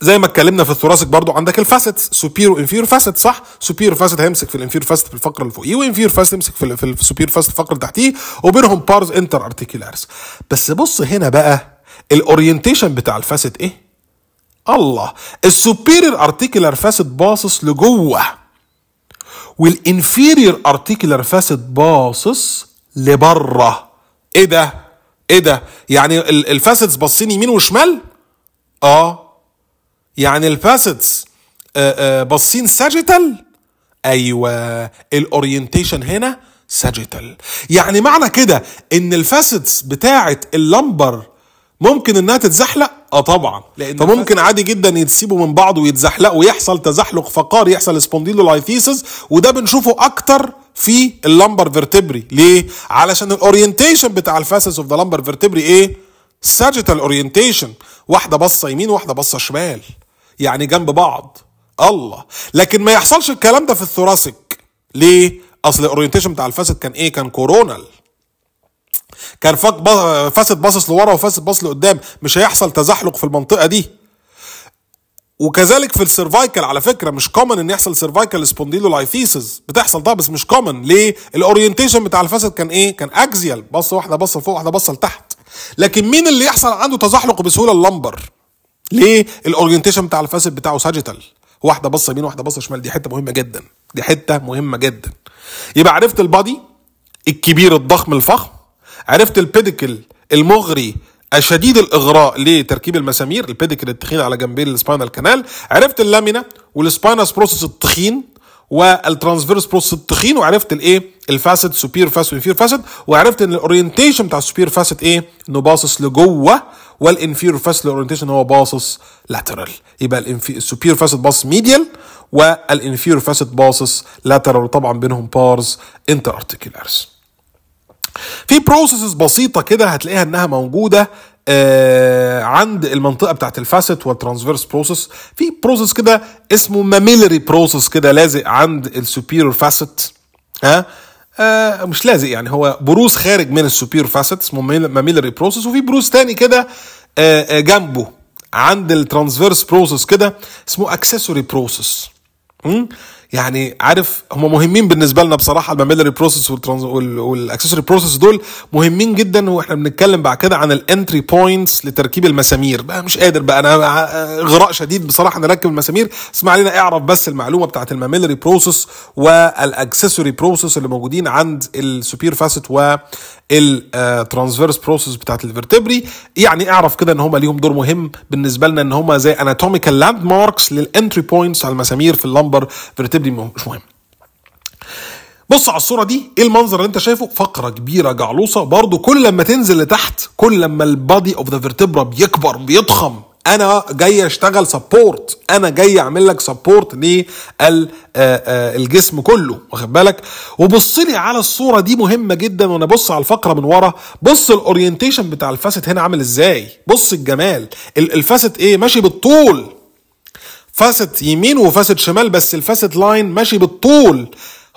زي ما اتكلمنا في الثوراسيك برضو عندك الفاسيتس سوبير وانفير فاسيت صح سوبير فاسيت هيمسك في الانفير فاسيت في الفقره اللي فوقيه وانفير فاسيت يمسك في, في السوبير فاسيت الفقره اللي تحتيه وبينهم بارز انتر ارتيكولارس بس بص هنا بقى الاورينتيشن بتاع الفاسيت ايه الله السوبيريور ارتيكولار فاسيت باصص لجوه والانفيريور ارتيكولار فاسيت باصص لبره ايه ده ايه ده يعني الفاسيتس باصين يمين وشمال اه يعني الفاسدس آه، آه، باصين ساجيتال ايوه الاورينتيشن هنا ساجيتال يعني معنى كده ان الفاسدس بتاعه اللمبر ممكن انها تتزحلق اه طبعا لأن فممكن عادي جدا يتسيبوا من بعض ويتزحلقوا ويحصل تزحلق فقار يحصل سبونديلولايثيسس وده بنشوفه اكتر في اللمبر فيرتبري ليه علشان الاورينتيشن بتاع الفاسس اوف ذا لمبر فيرتبري ايه ساجيتال اورينتيشن واحده باصه يمين واحده باصه شمال يعني جنب بعض الله لكن ما يحصلش الكلام ده في الثوراسك ليه اصل الاورينتيشن بتاع الفاسد كان ايه كان كورونال كان فاسد باصص لورا وفاسد باصص لقدام مش هيحصل تزحلق في المنطقه دي وكذلك في السيرفايكل على فكره مش كومن ان يحصل سيرفايكل لايفيسز بتحصل ده بس مش كومن ليه الاورينتيشن بتاع الفاسد كان ايه كان اكزيال بصه واحده بصه لفوق واحده بصه لتحت لكن مين اللي يحصل عنده تزحلق بسهوله اللمبر ليه الاورينتيشن بتاع الفاسد بتاعه ساجيتال واحده بصه يمين واحده بصه شمال دي حته مهمه جدا دي حته مهمه جدا يبقى عرفت البادي الكبير الضخم الفخم عرفت البيديكل المغري شديد الاغراء لتركيب المسامير البيديكل التخين على جنبين السباينال كانال عرفت اللامينا والسباينس بروسس التخين والترانسفيرس بروسس التخين وعرفت الايه الفاسد سوبير فاسد وانفير فاسد وعرفت ان الاورينتيشن بتاع السوبير فاسد ايه انه باصص لجوه والانفيرور فاسل اورينتيشن هو باصص لاترال يبقى السوبير فاسد باصص ميديال والانفيرور فاسد باصص لاترال وطبعا بينهم بارز انتر ارتيكولارز في بروسيسز بسيطه كده هتلاقيها انها موجوده آه عند المنطقه بتاعت الفاسيت والترانسفيرس بروسيس في بروسيس كده اسمه ماميلري بروسيس كده لازق عند السوبيرور فاسيت ها آه آه مش لازق يعني هو بروز خارج من السوبير فاسيت اسمه ماميلري بروسس وفي بروز تاني كده آه،, آه جنبه عند الترانسفيرس بروسس كده اسمه اكسسوري بروسس يعني عارف هم مهمين بالنسبه لنا بصراحه الماميلري بروسيس والاكسسوري بروسيس دول مهمين جدا واحنا بنتكلم بعد كده عن الانتري بوينتس لتركيب المسامير بقى مش قادر بقى انا غراء شديد بصراحه نركب المسامير اسمع علينا اعرف بس المعلومه بتاعت الماميلري بروسيس والاكسسوري بروسيس اللي موجودين عند السوبير فاسيت و الترانسفيرس آه, بروسس بتاعت الفرتبري يعني اعرف كده ان هم ليهم دور مهم بالنسبه لنا ان هم زي اناتوميكال لاند ماركس للانتري بوينتس على المسامير في اللمبر فيرتبري مش مهم بص على الصوره دي ايه المنظر اللي انت شايفه فقره كبيره جعلوصه برضو كل لما تنزل لتحت كل لما البادي اوف ذا فيرتبرا بيكبر بيضخم انا جاي اشتغل سبورت انا جاي اعمل لك سبورت للجسم آه، آه، كله واخد بالك وبص لي على الصوره دي مهمه جدا وانا بص على الفقره من ورا بص الاورينتيشن بتاع الفاسد هنا عامل ازاي بص الجمال الفاسد ايه ماشي بالطول فاسد يمين وفاسد شمال بس الفاسد لاين ماشي بالطول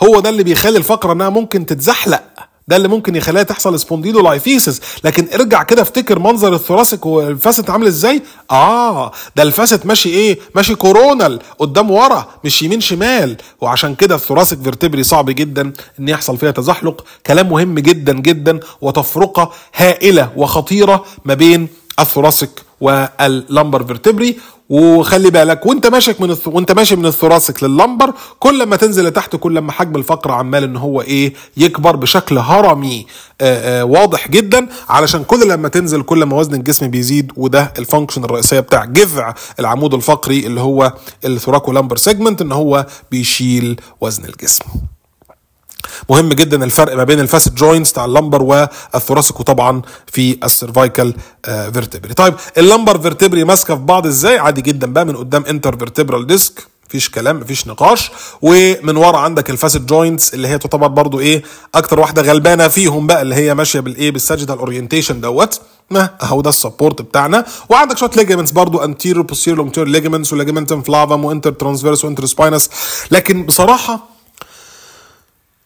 هو ده اللي بيخلي الفقره انها ممكن تتزحلق ده اللي ممكن يخليها تحصل سبونديلو لايفيسس لكن ارجع كده افتكر منظر الثراسك والفاسد عامل ازاي اه ده الفاسد ماشي ايه ماشي كورونال قدام ورا مش يمين شمال وعشان كده الثراسك فيرتبري صعب جدا ان يحصل فيها تزحلق كلام مهم جدا جدا وتفرقه هائله وخطيره ما بين الثراسك واللمبر فيرتبري وخلي بالك وانت ماشي من الث... وانت ماشي من الثراسك لللمبر كل ما تنزل لتحت كل ما حجم الفقر عمال ان هو ايه يكبر بشكل هرمي آآ آه، آآ آه، واضح جدا علشان كل لما تنزل كل ما وزن الجسم بيزيد وده الفانكشن الرئيسيه بتاع جذع العمود الفقري اللي هو الثوراكو لامبر سيجمنت ان هو بيشيل وزن الجسم مهم جدا الفرق ما بين الفاسد جوينتس بتاع اللمبر والثوراسيك وطبعا في السيرفايكال آه، فيرتبري طيب اللمبر فيرتبري ماسكه في بعض ازاي عادي جدا بقى من قدام انتر فيرتبرال ديسك مفيش كلام مفيش نقاش ومن ورا عندك الفاسد جوينتس اللي هي تعتبر برضو ايه اكتر واحده غلبانه فيهم بقى اللي هي ماشيه بالايه بالساجيتال اورينتيشن دوت اهو ده السبورت بتاعنا وعندك شويه ليجمنتس برضو انتيرو بوستيرو لونجتيرو ليجمنتس وليجمنتم فلافم وانتر ترانسفيرس وانتر سباينس لكن بصراحه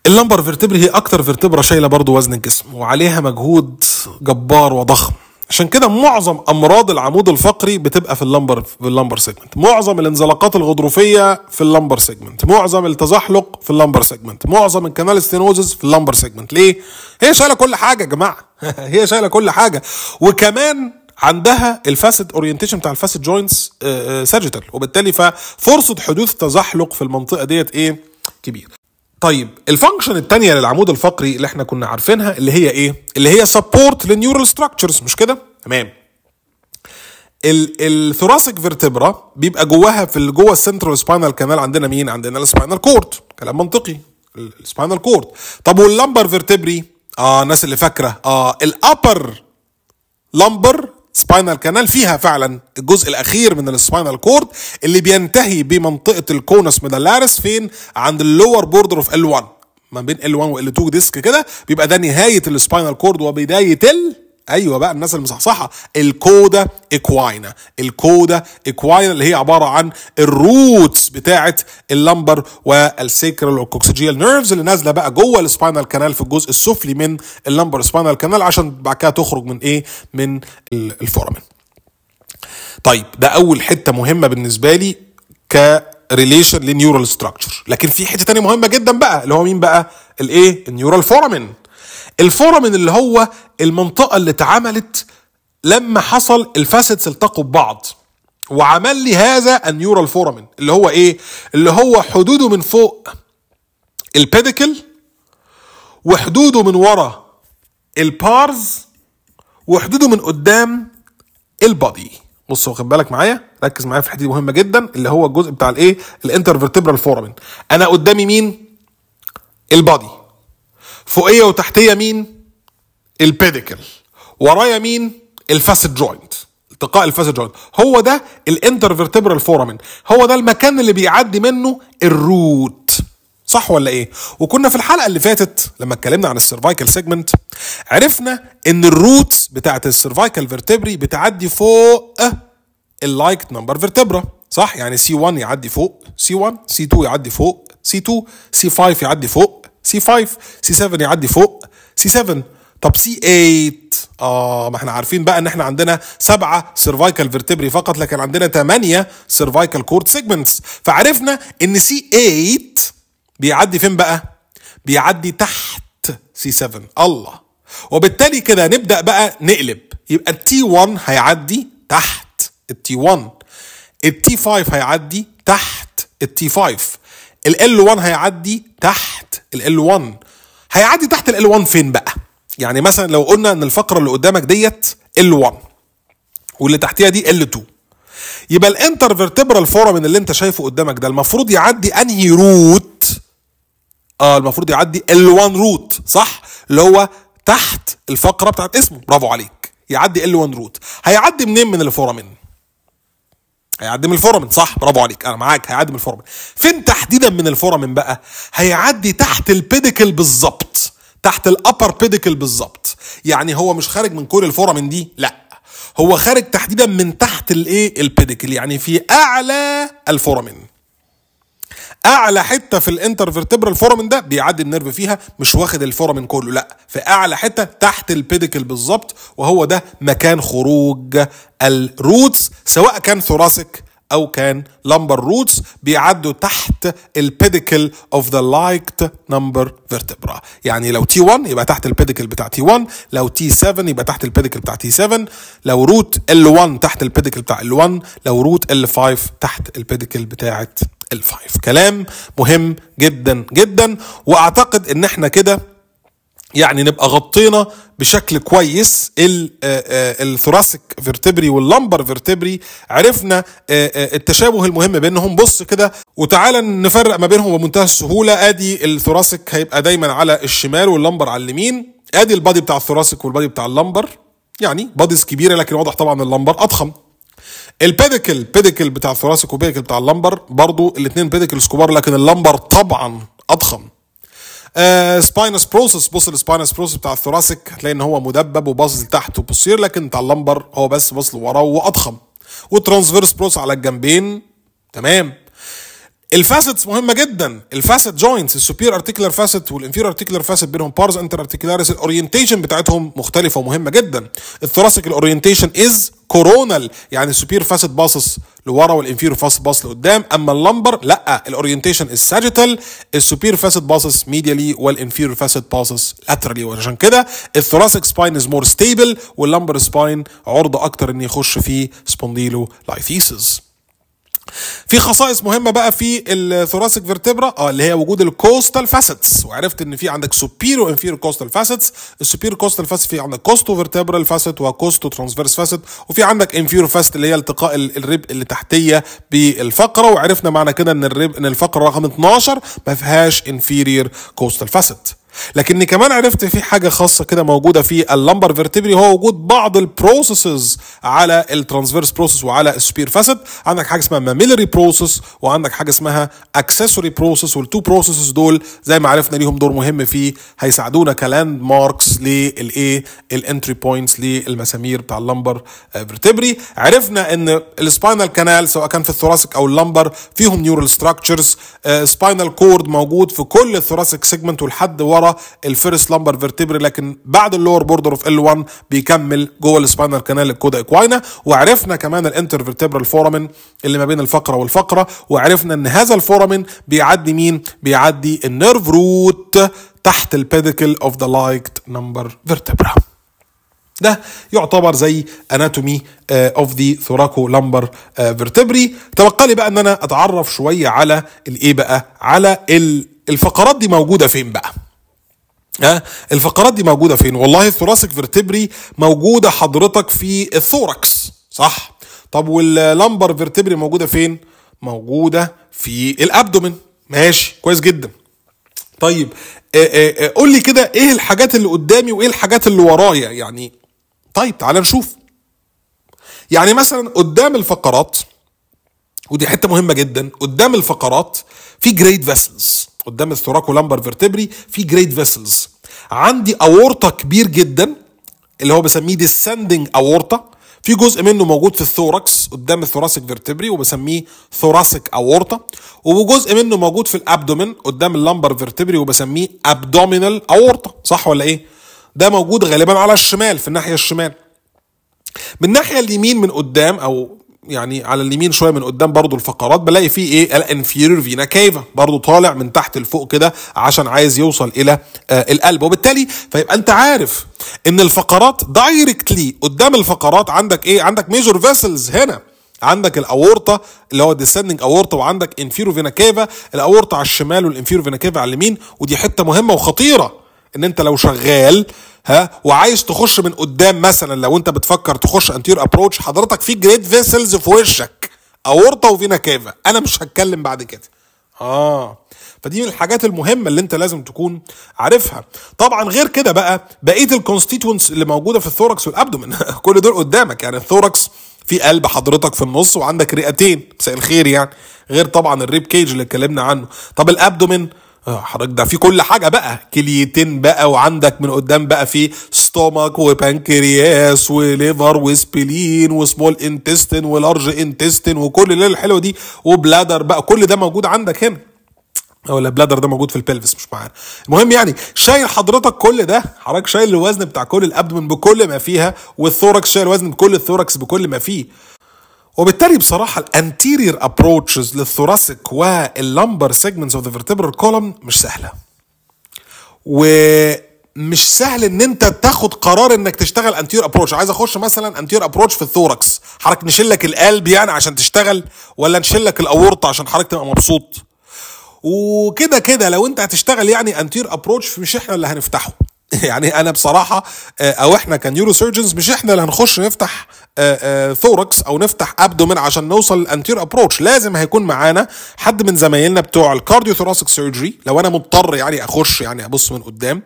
اللمبر فيرتبري هي اكتر فيرتبرا شايله برضو وزن الجسم وعليها مجهود جبار وضخم عشان كده معظم امراض العمود الفقري بتبقى في اللمبر في اللمبر سيجمنت معظم الانزلاقات الغضروفيه في اللمبر سيجمنت معظم التزحلق في اللمبر سيجمنت معظم الكنال ستينوزز في اللمبر سيجمنت ليه هي شايله كل حاجه يا جماعه [LAUGHS] هي شايله كل حاجه وكمان عندها الفاسد اورينتيشن بتاع الفاسد جوينتس ساجيتال وبالتالي ففرصه حدوث تزحلق في المنطقه ديت ايه كبير طيب الفانكشن الثانيه للعمود الفقري اللي احنا كنا عارفينها اللي هي ايه اللي هي سبورت للنيورال ستراكشرز مش كده تمام الثوراسيك فيرتبرا بيبقى جواها في جوه السنترال سباينال كانال عندنا مين عندنا السباينال كورد كلام منطقي السباينال كورد طب واللمبر فيرتبري اه الناس اللي فاكره اه الابر لمبر سباينال كانال فيها فعلا الجزء الاخير من السباينال كورد اللي بينتهي بمنطقه الكونس ميدالاريس فين عند اللور بوردر اوف ال1 ما بين ال1 وال2 ديسك كده بيبقى ده نهايه السباينال كورد وبدايه ال ايوه بقى الناس المصحصحه الكودا اكواينا الكودا اكواينا اللي هي عباره عن الروتس بتاعه اللمبر والسيكرال والكوكسجيال نيرفز اللي نازله بقى جوه السباينال كانال في الجزء السفلي من اللمبر سباينال كانال عشان بعد كده تخرج من ايه من الفورامين طيب ده اول حته مهمه بالنسبه لي ك ريليشن لنيورال ستراكشر لكن في حته تانية مهمه جدا بقى اللي هو مين بقى الايه النيورال فورامين الفورمن اللي هو المنطقه اللي اتعملت لما حصل الفاسدز التقوا ببعض وعمل لي هذا النيورال فورمن اللي هو ايه اللي هو حدوده من فوق البيديكل وحدوده من ورا البارز وحدوده من قدام البادي بص واخد بالك معايا ركز معايا في حته مهمه جدا اللي هو الجزء بتاع الايه الانترفيرتبرال فورمن انا قدامي مين البادي فوقيه وتحتيه مين البيديكل ورايا مين الفاسد جوينت التقاء الفاسد جوينت هو ده الانترفيرتبرال فورامين هو ده المكان اللي بيعدي منه الروت صح ولا ايه وكنا في الحلقه اللي فاتت لما اتكلمنا عن السيرفايكال سيجمنت عرفنا ان الروت بتاعت السيرفايكال فيرتبري بتعدي فوق اللايك نمبر فيرتبرا صح يعني سي 1 يعدي فوق سي 1 سي 2 يعدي فوق سي 2 سي 5 يعدي فوق سي 5 سي 7 يعدي فوق سي 7 طب سي 8 اه ما احنا عارفين بقى ان احنا عندنا سبعه سيرفايكال فيرتبري فقط لكن عندنا ثمانيه سيرفايكال كورد سيجمنتس فعرفنا ان سي 8 بيعدي فين بقى؟ بيعدي تحت سي 7 الله وبالتالي كده نبدا بقى نقلب يبقى التي 1 هيعدي تحت التي 1 التي 5 هيعدي تحت التي 5 ال L1 هيعدي تحت ال ال 1 هيعدي تحت ال 1 فين بقى؟ يعني مثلا لو قلنا ان الفقره اللي قدامك ديت ال 1 واللي تحتيها دي ال 2 يبقى فيرتبرال فورامين اللي انت شايفه قدامك ده المفروض يعدي انهي روت اه المفروض يعدي ال1 روت صح اللي هو تحت الفقره بتاعت اسمه برافو عليك يعدي ال1 روت هيعدي منين من الفورامين هيعدي من الفورمن صح برافو عليك انا معاك هيعدي من الفورمن فين تحديدا من الفورمن بقى هيعدي تحت البيديكل بالظبط تحت الابر بيديكل بالظبط يعني هو مش خارج من كل الفورمن دي لا هو خارج تحديدا من تحت الايه البيديكل يعني في اعلى الفورمن اعلى حته في الانترفيرتبرال فورمن ده بيعدي النيرف فيها مش واخد الفورمن كله لا في اعلى حته تحت البيديكل بالظبط وهو ده مكان خروج الروتس سواء كان ثوراسيك او كان لمبر roots بيعدوا تحت البيديكل اوف ذا لايكت نمبر فيرتبرا يعني لو تي 1 يبقى تحت البيديكل بتاع تي 1 لو تي 7 يبقى تحت البيديكل بتاع تي 7 لو روت ال 1 تحت البيديكل بتاع ال 1 لو روت ال 5 تحت البيديكل بتاعه ال 5 كلام مهم جدا جدا واعتقد ان احنا كده يعني نبقى غطينا بشكل كويس آه، آه، الثوراسيك فيرتبري واللمبر فيرتبري عرفنا آه، التشابه المهم بينهم بص كده وتعالى نفرق ما بينهم بمنتهى السهوله ادي الثوراسيك هيبقى دايما على الشمال واللمبر على اليمين ادي البادي بتاع الثوراسيك والبادي بتاع اللمبر يعني باديز كبيره لكن واضح طبعا اللمبر اضخم البيديكل بيديكل بتاع الثوراسيك وبيديكل بتاع اللمبر برضو الاثنين بيديكلز كبار لكن اللمبر طبعا اضخم سباينس آه، بروسس بص السباينس بروسس بتاع الثوراسيك هتلاقي ان هو مدبب وباصص لتحت وبصير لكن بتاع اللمبر هو بس باصص لوراه واضخم وترانسفيرس بروس على الجنبين تمام الفاسيتس مهمه جدا الفاسيت جوينتس السوبير ارتيكولار فاسيت والانفير ارتيكولار فاسيت بينهم بارز انتر ارتيكولاريس الاورينتيشن بتاعتهم مختلفه ومهمه جدا الثراسك الاورينتيشن از كورونال يعني السوبير فاسيت باصص لورا والانفير فاسيت باص لقدام اما اللمبر لا الاورينتيشن از ساجيتال السوبير فاسيت باصص ميديالي والانفير فاسيت باصص لاترالي وعشان كده الثراسك سباين از مور ستيبل واللمبر سباين عرضه اكتر ان يخش فيه سبونديلو لايثيسز في خصائص مهمه بقى في الثوراسيك فيرتبرا اه اللي هي وجود الكوستال فاسيتس وعرفت ان في عندك سوبيريور انفيريور كوستال فاسيتس السوبيريور كوستال فاسيت في عندك كوستو فيرتبرال فاسيت وكوستو ترانسفيرس فاسيت وفي عندك انفيريور فاسيت اللي هي التقاء الريب اللي تحتيه بالفقره وعرفنا معنى كده ان الريب ان الفقره رقم 12 ما فيهاش انفيرير كوستال فاسيت لكني كمان عرفت في حاجه خاصه كده موجوده في اللمبر فيرتبري هو وجود بعض البروسيسز على الترانسفيرس بروسيس وعلى السبير فاسد عندك حاجه اسمها ماميلري بروسيس وعندك حاجه اسمها اكسسوري بروسيس والتو بروسيسز دول زي ما عرفنا ليهم دور مهم في هيساعدونا كلاند ماركس للايه الانتري بوينتس للمسامير بتاع اللمبر فيرتبري عرفنا ان السباينال كانال سواء كان في الثوراسك او اللمبر فيهم نيورال ستراكشرز سباينال كورد موجود في كل الثوراسك سيجمنت ولحد ورا ورا الفيرست لامبر فيرتبري لكن بعد اللور بوردر اوف ال 1 بيكمل جوه السباينال كانال الكودا اكواينا وعرفنا كمان الانتر فيرتبرال فورامين اللي ما بين الفقره والفقره وعرفنا ان هذا الفورامن بيعدي مين بيعدي النيرف روت تحت البيديكل اوف ذا لايكت نمبر فيرتبرا ده يعتبر زي اناتومي اوف ذا ثوراكو لامبر فيرتبري تبقى لي بقى ان انا اتعرف شويه على الايه بقى على الفقرات دي موجوده فين بقى ها الفقرات دي موجوده فين والله الثوراسك فيرتبري موجوده حضرتك في الثوركس صح طب واللمبر فيرتبري موجوده فين موجوده في الابدومن ماشي كويس جدا طيب آه، آه، آه، قول لي كده ايه الحاجات اللي قدامي وايه الحاجات اللي ورايا يعني طيب تعال نشوف يعني مثلا قدام الفقرات ودي حته مهمه جدا قدام الفقرات في جريد فيسلز قدام الثوراكو لامبر فيرتبري في جريد فيسلز عندي اورطه كبير جدا اللي هو بسميه ديسندنج اورطه في جزء منه موجود في الثوركس قدام الثوراسيك فيرتبري وبسميه ثوراسيك اورطه وجزء منه موجود في الابدومين قدام اللامبر فيرتبري وبسميه ابدومينال اورطه صح ولا ايه ده موجود غالبا على الشمال في الناحيه الشمال من الناحيه اليمين من قدام او يعني على اليمين شويه من قدام برضو الفقرات بلاقي فيه ايه الانفيرير فينا كيفا برضو طالع من تحت لفوق كده عشان عايز يوصل الى آه القلب وبالتالي فيبقى انت عارف ان الفقرات دايركتلي قدام الفقرات عندك ايه عندك ميجور فيسلز هنا عندك الاورطه اللي هو ديسندنج اورطه وعندك انفيرو فينا كيفا الاورطه على الشمال والانفيرو فينا كيفا على اليمين ودي حته مهمه وخطيره ان انت لو شغال ها وعايز تخش من قدام مثلا لو انت بتفكر تخش انتير ابروتش حضرتك في جريد فيسلز في وشك اورطه وفينا كيفا انا مش هتكلم بعد كده اه فدي من الحاجات المهمه اللي انت لازم تكون عارفها طبعا غير كده بقى بقيه الكونستيتوينتس اللي موجوده في الثوركس والابدومن [LAUGHS] كل دول قدامك يعني الثوركس في قلب حضرتك في النص وعندك رئتين مساء الخير يعني غير طبعا الريب كيج اللي اتكلمنا عنه طب الابدومن آه، حضرتك ده في كل حاجه بقى كليتين بقى وعندك من قدام بقى في ستومك وبنكرياس وليفر وسبلين وسمول انتستين ولارج انتستين وكل الليله الحلوه دي وبلادر بقى كل ده موجود عندك هنا او البلادر ده موجود في البلفس مش معانا المهم يعني شايل حضرتك كل ده حضرتك شايل الوزن بتاع كل الابدمن بكل ما فيها والثوركس شايل وزن بكل الثوركس بكل ما فيه وبالتالي بصراحه الانتيرير ابروتشز للثوراسيك واللمبر سيجمنتس اوف ذا فيرتبرال كولوم مش سهله ومش سهل ان انت تاخد قرار انك تشتغل انتير ابروتش عايز اخش مثلا انتير ابروتش في الثوركس حضرتك نشلك القلب يعني عشان تشتغل ولا نشلك الاورطه عشان حضرتك تبقى مبسوط وكده كده لو انت هتشتغل يعني انتير ابروتش مش احنا اللي هنفتحه [LAUGHS] يعني انا بصراحه او احنا كنيورو سيرجنز مش احنا اللي هنخش نفتح ثوركس آه، آه، او نفتح ابدومين عشان نوصل للانتير ابروتش لازم هيكون معانا حد من زمايلنا بتوع الكارديو ثوراسك سيرجري لو انا مضطر يعني اخش يعني ابص من قدام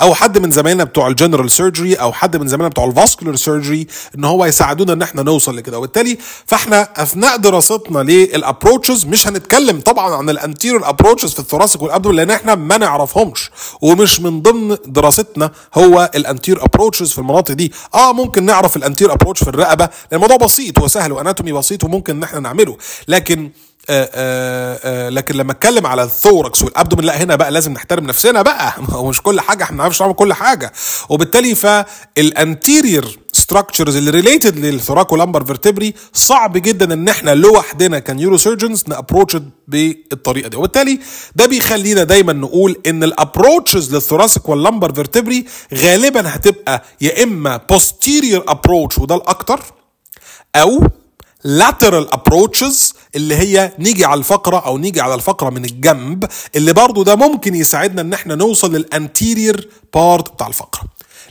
او حد من زمايلنا بتوع الجنرال سيرجري او حد من زمايلنا بتوع الفاسكولار سيرجري ان هو يساعدونا ان احنا نوصل لكده وبالتالي فاحنا اثناء دراستنا للابروتشز مش هنتكلم طبعا عن الانتير ابروتشز في الثوراسك والابدومين لان احنا ما نعرفهمش ومش من ضمن دراستنا هو الانتير ابروتشز في المناطق دي اه ممكن نعرف الانتير ابروتش في الرئه الرقبه الموضوع بسيط وسهل واناتومي بسيط وممكن ان احنا نعمله لكن آآ آه، آآ آه، آه، لكن لما اتكلم على الثوركس والابدومين لا هنا بقى لازم نحترم نفسنا بقى [LAUGHS] مش كل حاجه احنا ما نعرفش نعمل كل حاجه وبالتالي فالانتيرير ستراكشرز اللي ريليتد للثوراكو لامبر فيرتبري صعب جدا ان احنا لوحدنا كنيورو سيرجنز نابروتش بالطريقه دي وبالتالي ده بيخلينا دايما نقول ان الابروتشز للثوراسيك واللامبر فيرتبري غالبا هتبقى يا اما بوستيرير ابروتش وده الاكتر او lateral approaches اللي هي نيجي على الفقرة أو نيجي على الفقرة من الجنب اللي برضو ده ممكن يساعدنا إن احنا نوصل للانتيرير بارت بتاع الفقرة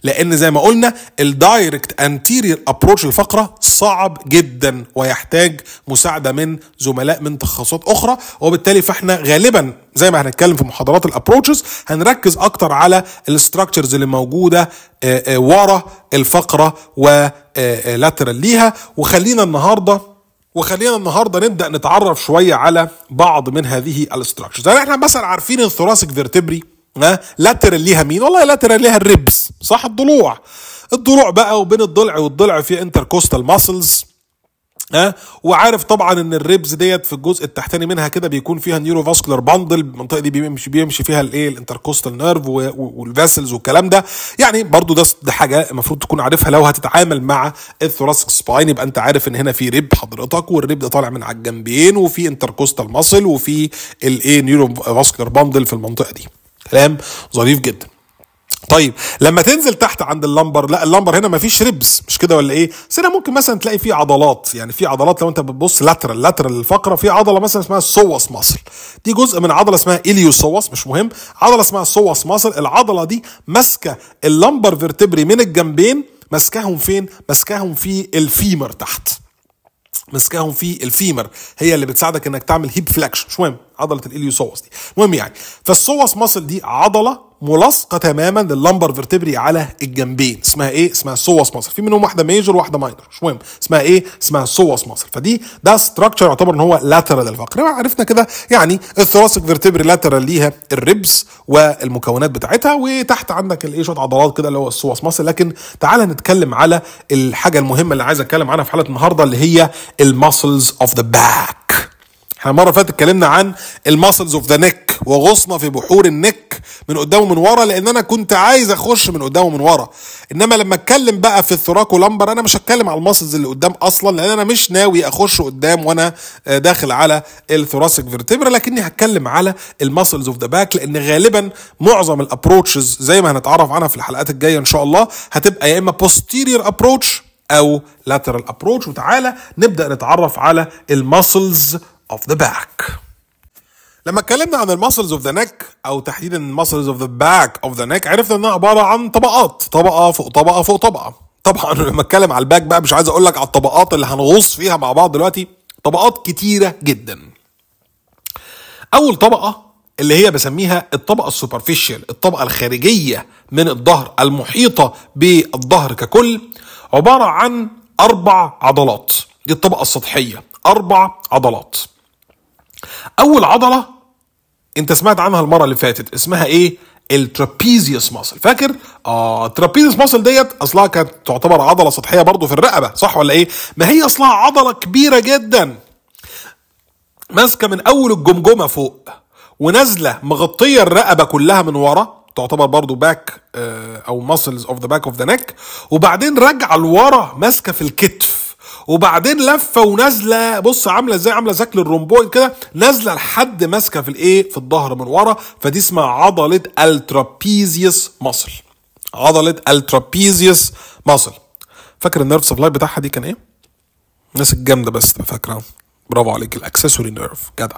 لان زي ما قلنا الدايركت انتيرير ابروتش الفقره صعب جدا ويحتاج مساعده من زملاء من تخصصات اخرى وبالتالي فاحنا غالبا زي ما هنتكلم في محاضرات الابروتشز هنركز اكتر على الاستراكشرز اللي موجوده آه، آه، ورا الفقره ولاترال آه، ليها وخلينا النهارده وخلينا النهارده نبدا نتعرف شويه على بعض من هذه الاستراكشرز يعني احنا مثلا عارفين الثراسك فيرتبري ها لاترال ليها مين والله لاترال ليها الريبس صح الضلوع الضلوع بقى وبين الضلع والضلع في انتركوستال ماسلز ها وعارف طبعا ان الريبز ديت في الجزء التحتاني منها كده بيكون فيها نيورو فاسكولار باندل المنطقه دي بيمشي بيمشي فيها الايه الانتركوستال نيرف والفاسلز والكلام ده يعني برضو ده ده حاجه المفروض تكون عارفها لو هتتعامل مع الثوراسك سباين يبقى انت عارف ان هنا في ريب حضرتك والريب ده طالع من على الجنبين وفي انتركوستال ماسل وفي الايه نيورو فاسكولار باندل في المنطقه دي كلام ظريف جدا طيب لما تنزل تحت عند اللمبر لا اللمبر هنا مفيش ريبس مش كده ولا ايه بس هنا ممكن مثلا تلاقي فيه عضلات يعني في عضلات لو انت بتبص لاترال لاترال الفقره في عضله مثلا اسمها السوس ماسل دي جزء من عضله اسمها اليوسوس مش مهم عضله اسمها السوس ماسل العضله دي ماسكه اللمبر فيرتبري من الجنبين ماسكاهم فين ماسكاهم في الفيمر تحت مسكاهم في الفيمر هي اللي بتساعدك انك تعمل هيب فلكشن مش مهم عضله الاليوسوس دي المهم يعني فالسوس ماسل دي عضله ملاصقه تماما لللمبر فيرتبري على الجنبين اسمها ايه اسمها سوس مصر في منهم واحده ميجور وواحده ماينر مش مهم اسمها ايه اسمها سوس مصر فدي ده ستراكشر يعتبر ان هو لاترال الفقر عرفنا كده يعني الثراسك فيرتبري لاترال ليها الريبس والمكونات بتاعتها وتحت عندك الايه شويه عضلات كده اللي هو السوس مصر لكن تعال نتكلم على الحاجه المهمه اللي عايز اتكلم عنها في حلقه النهارده اللي هي الماسلز اوف ذا باك احنا المره اللي فاتت اتكلمنا عن الماسلز اوف ذا نيك وغصنا في بحور النك من قدام ومن ورا لان انا كنت عايز اخش من قدام ومن ورا انما لما اتكلم بقى في الثراك ولمبر انا مش هتكلم على الماسلز اللي قدام اصلا لان انا مش ناوي اخش قدام وانا آه، داخل على الثراسك فيرتبرا لكني هتكلم على الماسلز اوف ذا باك لان غالبا معظم الابروتشز زي ما هنتعرف عنها في الحلقات الجايه ان شاء الله هتبقى يا اما بوستيرير ابروتش او لاترال ابروتش وتعالى نبدا نتعرف على الماسلز of the back لما اتكلمنا عن المسلز اوف ذا نيك او تحديدا المسلز اوف ذا باك اوف ذا نيك عرفنا انها عباره عن طبقات طبقه فوق طبقه فوق طبقه طبعا [LAUGHS] لما اتكلم على الباك بقى مش عايز اقول لك على الطبقات اللي هنغوص فيها مع بعض دلوقتي طبقات كتيره جدا اول طبقه اللي هي بسميها الطبقه السوبرفيشال الطبقه الخارجيه من الظهر المحيطه بالظهر ككل عباره عن اربع عضلات دي الطبقه السطحيه اربع عضلات اول عضله انت سمعت عنها المره اللي فاتت اسمها ايه الترابيزيوس ماسل فاكر اه الترابيزيوس ماسل ديت اصلها كانت تعتبر عضله سطحيه برضه في الرقبه صح ولا ايه ما هي اصلها عضله كبيره جدا ماسكه من اول الجمجمه فوق ونازله مغطيه الرقبه كلها من ورا تعتبر برضو باك آه، او ماسلز اوف ذا باك اوف ذا نيك وبعدين راجعه لورا ماسكه في الكتف وبعدين لفه ونازله بص عامله ازاي عامله شكل الرومبويد كده نازله لحد ماسكه في الايه في الظهر من ورا فدي اسمها عضله الترابيزيوس ماسل عضله الترابيزيوس ماسل فاكر النيرف سبلاي بتاعها دي كان ايه الناس الجامده بس فاكره برافو عليك الاكسسوري نيرف جدع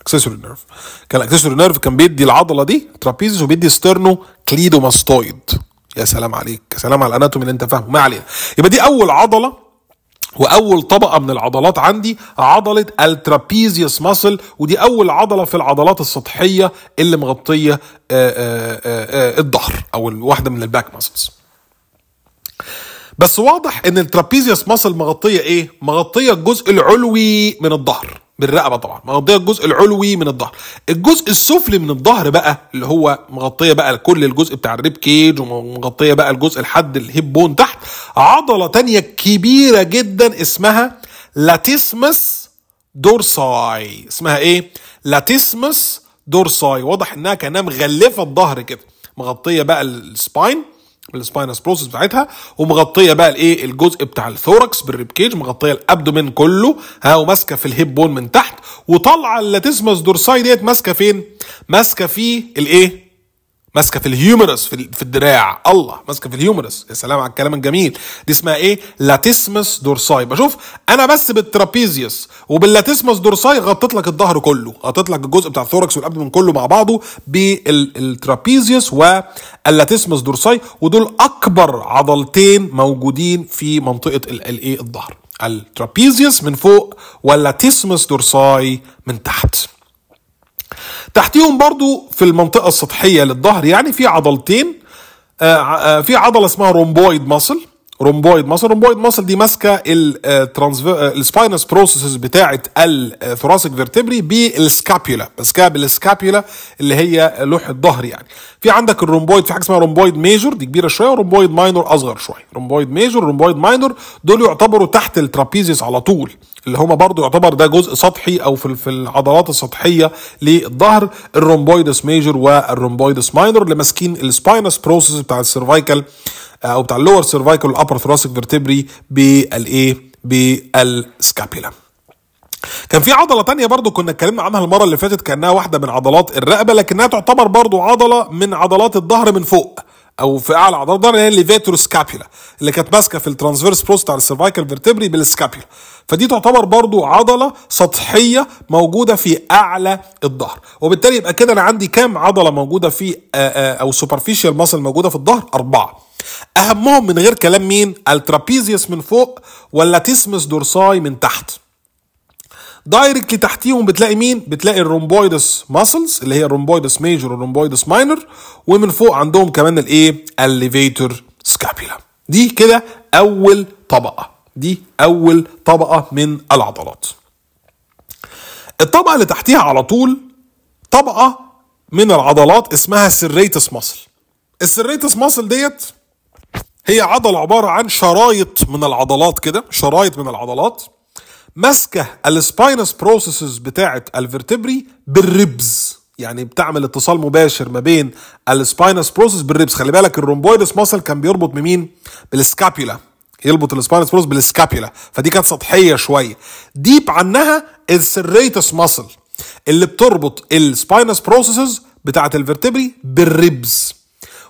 اكسسوري نيرف كان الاكسسوري نيرف كان بيدي العضله دي ترابيزيوس وبيدي ستيرنو كليدوماستويد يا سلام عليك يا سلام على الاناتومي اللي انت فاهمه ما علينا يبقى دي اول عضله واول طبقه من العضلات عندي عضله الترابيزيوس ماسل ودي اول عضله في العضلات السطحيه اللي مغطيه آه، آه، آه، الظهر او واحده من الباك ماسلز بس واضح ان الترابيزيوس ماسل مغطيه ايه مغطيه الجزء العلوي من الظهر بالرقبه طبعا مغطيه الجزء العلوي من الظهر الجزء السفلي من الظهر بقى اللي هو مغطيه بقى كل الجزء بتاع الريب كيج ومغطيه بقى الجزء الحد الهيب بون تحت عضله تانية كبيره جدا اسمها لاتيسمس دورساي اسمها ايه لاتيسمس دورساي واضح انها كانها مغلفه الظهر كده مغطيه بقى السباين السباينس بروسس بتاعتها ومغطيه بقى الايه الجزء بتاع الثوركس بالريب كيج مغطيه الابدومين كله ها وماسكه في الهيب بون من تحت وطالعه اللاتسمس دورساي ديت ماسكه فين ماسكه في الايه ماسكه في الهيومرس في, في الدراع الله ماسكه في الهيومرس يا سلام على الكلام الجميل دي اسمها ايه لاتسمس دورساي بشوف انا بس بالترابيزيوس وباللاتسمس دورساي غطيت لك الظهر كله غطيت لك الجزء بتاع الثوركس من كله مع بعضه بالترابيزيوس واللاتسمس دورساي ودول اكبر عضلتين موجودين في منطقه الايه الظهر الترابيزيوس من فوق واللاتسمس دورساي من تحت تحتيهم برضو في المنطقة السطحية للظهر يعني في عضلتين آه، آه، في عضلة اسمها رومبويد ماسل رومبويد مصر رومبويد مصر دي ماسكه السباينس بروسيسز بتاعه الثوراسيك فيرتبري بالسكابيولا ماسكاها بالسكابيولا اللي هي لوح الظهر يعني في عندك الرومبويد في حاجه اسمها رومبويد ميجور دي كبيره شويه ورومبويد ماينور اصغر شويه رومبويد ميجور رومبويد ماينور دول يعتبروا تحت الترابيزيس على طول اللي هما برضو يعتبر ده جزء سطحي او في في العضلات السطحيه للظهر الرومبويدس ميجور والرومبويدس ماينور اللي ماسكين السباينس بروسيس بتاع السيرفايكال او بتاع اللور سيرفايكال والابر ثراسك فيرتبري بالايه بالسكابيلا كان في عضلة تانية برضو كنا اتكلمنا عنها المرة اللي فاتت كأنها واحدة من عضلات الرقبة لكنها تعتبر برضو عضلة من عضلات الظهر من فوق او في اعلى عضلات الظهر اللي هي الليفيتور سكابيلا اللي كانت ماسكه في الترانسفيرس بروست على السيرفايكال فيرتبري بالسكابيلا فدي تعتبر برضو عضله سطحيه موجوده في اعلى الظهر وبالتالي يبقى كده انا عندي كام عضله موجوده في او سوبرفيشال ماسل موجوده في الظهر اربعه اهمهم من غير كلام مين الترابيزيوس من فوق ولا تيسمس دورساي من تحت دايركتلي تحتيهم بتلاقي مين بتلاقي الرومبويدس ماسلز اللي هي الرومبويدس ميجور والرومبويدس ماينر ومن فوق عندهم كمان الايه الليفيتور سكابيلا دي كده اول طبقه دي اول طبقه من العضلات الطبقه اللي تحتيها على طول طبقه من العضلات اسمها سريتس ماسل السريتس ماسل ديت هي عضله عباره عن شرايط من العضلات كده شرايط من العضلات ماسكه السباينس بروسيسز بتاعه الفرتبري بالربز يعني بتعمل اتصال مباشر ما بين السباينس بروسيس بالريبز خلي بالك الرومبويدس ماسل كان بيربط بمين بالسكابيولا يربط السباينس بروسيس بالسكابيولا فدي كانت سطحيه شويه ديب عنها السريتس ماسل اللي بتربط السباينس بروسيسز بتاعه الفرتبري بالريبز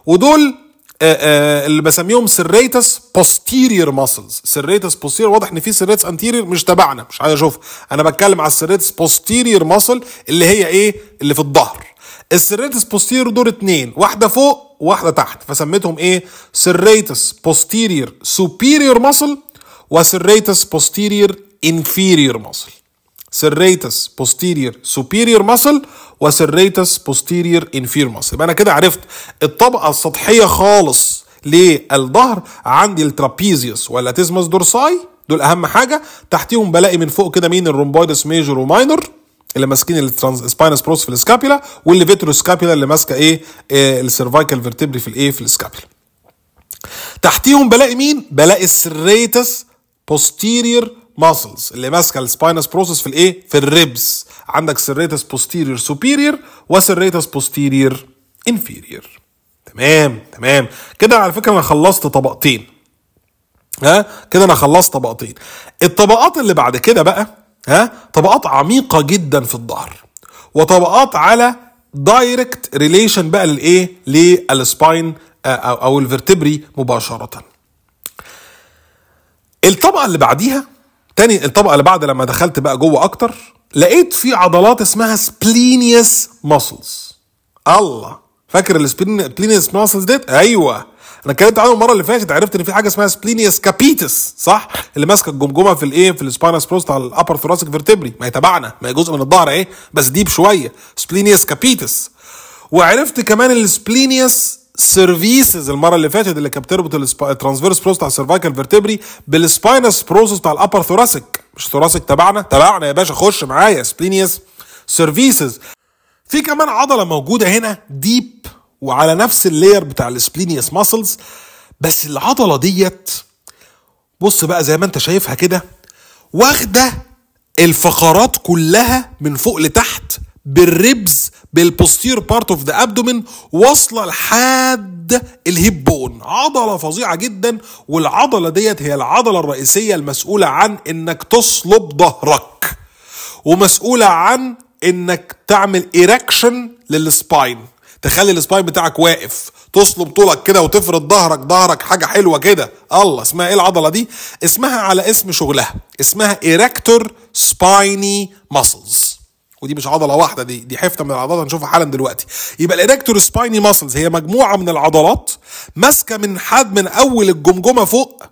ودول آه، آه، اللي بسميهم سيريتس بوستيرير ماسلز سيريتس بوستيرير واضح ان في سيريتس انتيرير مش تبعنا مش عايز اشوف انا بتكلم على السيريتس بوستيرير ماسل اللي هي ايه اللي في الظهر السيريتس بوستيرير دور اتنين واحده فوق واحده تحت فسميتهم ايه سيريتس بوستيرير سوبيرير ماسل وسيريتس بوستيرير انفيرير ماسل سيريتس بوستيرير سوبيرير ماسل وسريتس بوستيرير انفيرموس يبقى انا كده عرفت الطبقه السطحيه خالص للظهر عندي الترابيزيوس واللاتيزموس دورساي دول اهم حاجه تحتيهم بلاقي من فوق كده مين الرومبويدس ميجور وماينر اللي ماسكين الترانس سباينس بروس في السكابيلا واللي فيترو سكابيلا اللي ماسكه ايه, إيه السيرفايكال فيرتبري في الايه في السكابيلا تحتيهم بلاقي مين بلاقي السريتس بوستيرير ماسلز اللي ماسكه السباينس بروسس في الايه في الريبس عندك سريتس بوستيرير سوبيرير وسريتس بوستيرير انفيرير تمام تمام كده على فكره انا خلصت طبقتين ها كده انا خلصت طبقتين الطبقات اللي بعد كده بقى ها طبقات عميقه جدا في الظهر وطبقات على دايركت ريليشن بقى للايه للسباين آه، او الفرتبري مباشره الطبقه اللي بعديها تاني الطبقه اللي بعد لما دخلت بقى جوه اكتر لقيت في عضلات اسمها سبلينيوس ماسلز الله فاكر السبلينيوس ماسلز ديت ايوه انا اتكلمت عنه المره اللي فاتت عرفت ان في حاجه اسمها سبلينيوس كابيتس صح اللي ماسكه الجمجمه في الايه في السباينس بروست على الابر ثوراسيك فيرتبري ما هي ما هي جزء من الظهر اهي بس ديب شويه سبلينيوس كابيتس وعرفت كمان السبلينيوس سيرفيسز المره اللي فاتت اللي كانت بتربط الترانسفيرس بروس بتاع السيرفايكال فيرتبري بالسباينس بروسس بتاع الابر ثوراسيك مش ثوراسيك تبعنا تبعنا يا باشا خش معايا سبلينيس سيرفيسز في كمان عضله موجوده هنا ديب وعلى نفس اللاير بتاع السبلينيس ماسلز بس العضله ديت بص بقى زي ما انت شايفها كده واخده الفقرات كلها من فوق لتحت بالريبز بالبوستير بارت اوف ذا ابدومين واصله لحد الهيب بون عضله فظيعه جدا والعضله ديت هي العضله الرئيسيه المسؤوله عن انك تصلب ظهرك ومسؤوله عن انك تعمل ايركشن للسباين تخلي السباين بتاعك واقف تصلب طولك كده وتفرد ظهرك ظهرك حاجه حلوه كده الله اسمها ايه العضله دي اسمها على اسم شغلها اسمها ايركتور سبايني ماسلز ودي مش عضله واحده دي دي حفته من العضلات هنشوفها حالا دلوقتي يبقى الانكتور سبايني ماسلز هي مجموعه من العضلات ماسكه من حد من اول الجمجمه فوق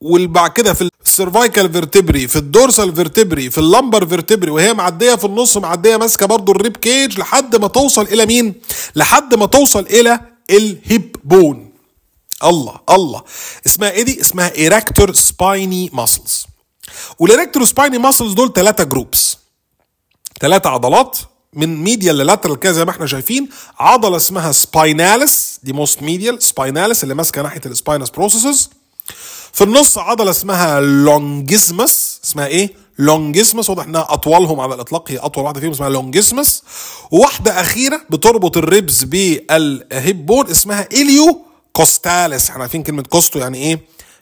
وبعد كده في السيرفايكال فيرتبري في الدورسال فيرتبري في اللمبر فيرتبري وهي معديه في النص معديه ماسكه برضو الريب كيج لحد ما توصل الى مين لحد ما توصل الى الهيب بون الله الله اسمها ايه دي اسمها ايركتور سبايني ماسلز والاريكتور سبايني ماسلز دول ثلاثه جروبس ثلاثة عضلات من ميديال للاترال كده زي ما احنا شايفين عضله اسمها سباينالس دي موست ميديال سباينالس اللي ماسكه ناحيه السباينس بروسيسز في النص عضله اسمها لونجيزمس اسمها ايه؟ لونجيزمس واضح انها اطولهم على الاطلاق هي اطول واحده فيهم اسمها لونجيزمس وواحده اخيره بتربط الريبز بالهيب بون اسمها اليو كوستاليس احنا عارفين كلمه كوستو يعني ايه؟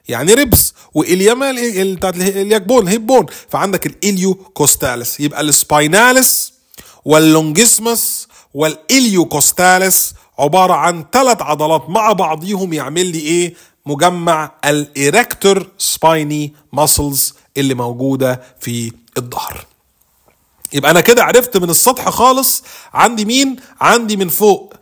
يعني ريبس واليمال بتاعت بون الهيب بون فعندك الاليو كوستالس يبقى السباينالس واللونجسمس والاليو كوستالس عباره عن ثلاث عضلات مع بعضيهم يعمل لي ايه مجمع الايركتور سبايني ماسلز اللي موجوده في الظهر يبقى انا كده عرفت من السطح خالص عندي مين عندي من فوق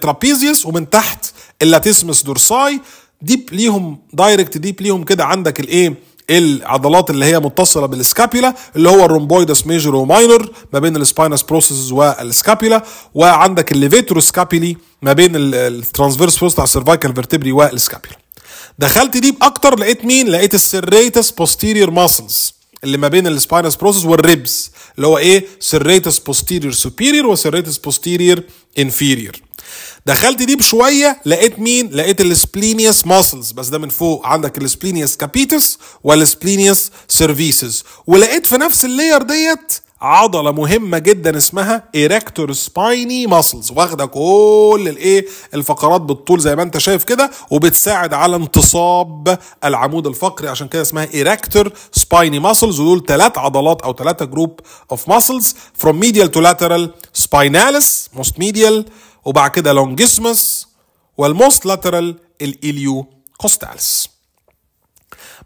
ترابيزيوس آه، ومن تحت اللاتيسمس دورساي ديب ليهم دايركت ديب ليهم كده عندك الايه العضلات اللي هي متصله بالسكابيلا اللي هو الرومبويدس ميجور وماينور ما بين السباينس بروسيس والسكابيلا وعندك الليفيتور سكابيلي ما بين الترانسفيرس بروس بتاع السيرفايكال فيرتبري والسكابيلا دخلت ديب اكتر لقيت مين لقيت السريتس بوستيريور ماسلز اللي ما بين السباينس بروسيس والريبس اللي هو ايه سريتس بوستيريور سوبيريور وسريتس بوستيريور انفيريور دخلت دي بشويه لقيت مين لقيت السبلينيوس ماسلز بس ده من فوق عندك السبلينيوس كابيتس والسبلينيوس سيرفيسز ولقيت في نفس اللاير ديت عضلة مهمة جدا اسمها إيركتور سبايني ماسلز واخدة كل الايه الفقرات بالطول زي ما انت شايف كده وبتساعد على انتصاب العمود الفقري عشان كده اسمها إيركتور سبايني ماسلز ودول ثلاث عضلات او ثلاثة جروب اوف ماسلز فروم ميديال تو لاترال سبايناليس موست ميديال وبعد كده لونجيسمس والموست لاترال الإليو كوستالس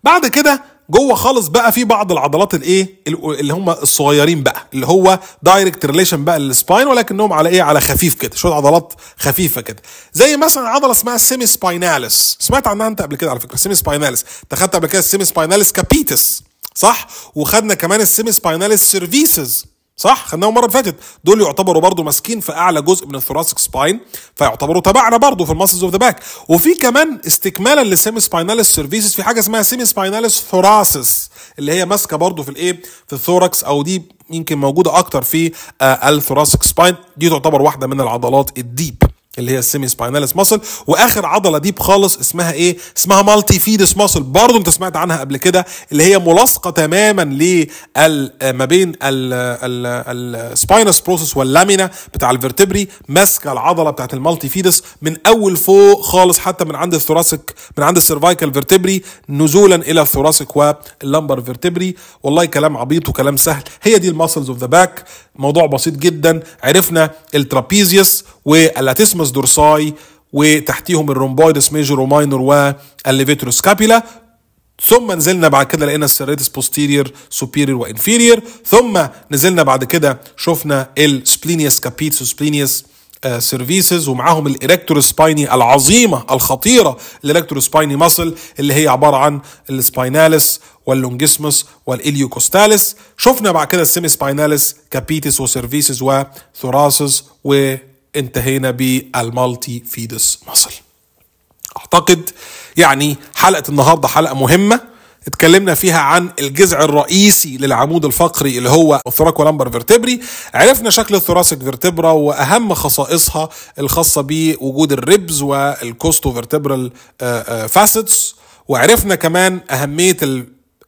بعد كده جوه خالص بقى في بعض العضلات الايه اللي هم الصغيرين بقى اللي هو دايركت ريليشن بقى للسباين ولكنهم على ايه على خفيف كده شويه عضلات خفيفه كده زي مثلا عضله اسمها سيمي سبايناليس سمعت عنها انت قبل كده على فكره سيمي سبايناليس انت خدت قبل كده السيمي سبايناليس كابيتس صح وخدنا كمان السيمي سبايناليس سيرفيسز صح خدناهم المره اللي فاتت دول يعتبروا برضو ماسكين في اعلى جزء من الثوراسك سباين فيعتبروا تبعنا برضو في الماسلز اوف ذا باك وفي كمان استكمالا للسيمي سبايناليس سيرفيسز في حاجه اسمها سيمي سبايناليس ثوراسس اللي هي ماسكه برضو في الايه في الثوركس او دي يمكن موجوده اكتر في آه سباين دي تعتبر واحده من العضلات الديب اللي هي السيمي سباينالس ماسل واخر عضله ديب خالص اسمها ايه اسمها مالتي فيدس ماسل برضه انت سمعت عنها قبل كده اللي هي ملاصقه تماما ل آه، ما بين السباينس بروسس واللامينا بتاع الفرتبري ماسكه العضله بتاعت المالتي فيدس من اول فوق خالص حتى من عند الثوراسيك من عند السيرفايكال فيرتبري نزولا الى الثوراسيك واللمبر فيرتبري والله كلام عبيط وكلام سهل هي دي الماسلز اوف ذا باك موضوع بسيط جدا عرفنا الترابيزيوس واللاتيسمس دورساي وتحتيهم الرومبويدس ميجور وماينور والليفيتور سكابيلا ثم نزلنا بعد كده لقينا السيريتس بوستيريور سوبيريور وانفيريور ثم نزلنا بعد كده شفنا السبلينيس كابيتس وسبلينيس سيرفيسز ومعاهم الاريكتور سبايني العظيمه الخطيره الاريكتور سبايني ماسل اللي هي عباره عن السباينالس واللونجسمس والاليوكوستاليس شفنا بعد كده السيمي سباينالس كابيتس وسيرفيسز وثوراسس و انتهينا بالمالتي فيدس مصل اعتقد يعني حلقه النهارده حلقه مهمه اتكلمنا فيها عن الجذع الرئيسي للعمود الفقري اللي هو الثراكو لامبر فيرتبري عرفنا شكل الثراسك فيرتبرا واهم خصائصها الخاصه بوجود الريبز والكوستو فيرتبرال آه، آه، فاسيتس وعرفنا كمان اهميه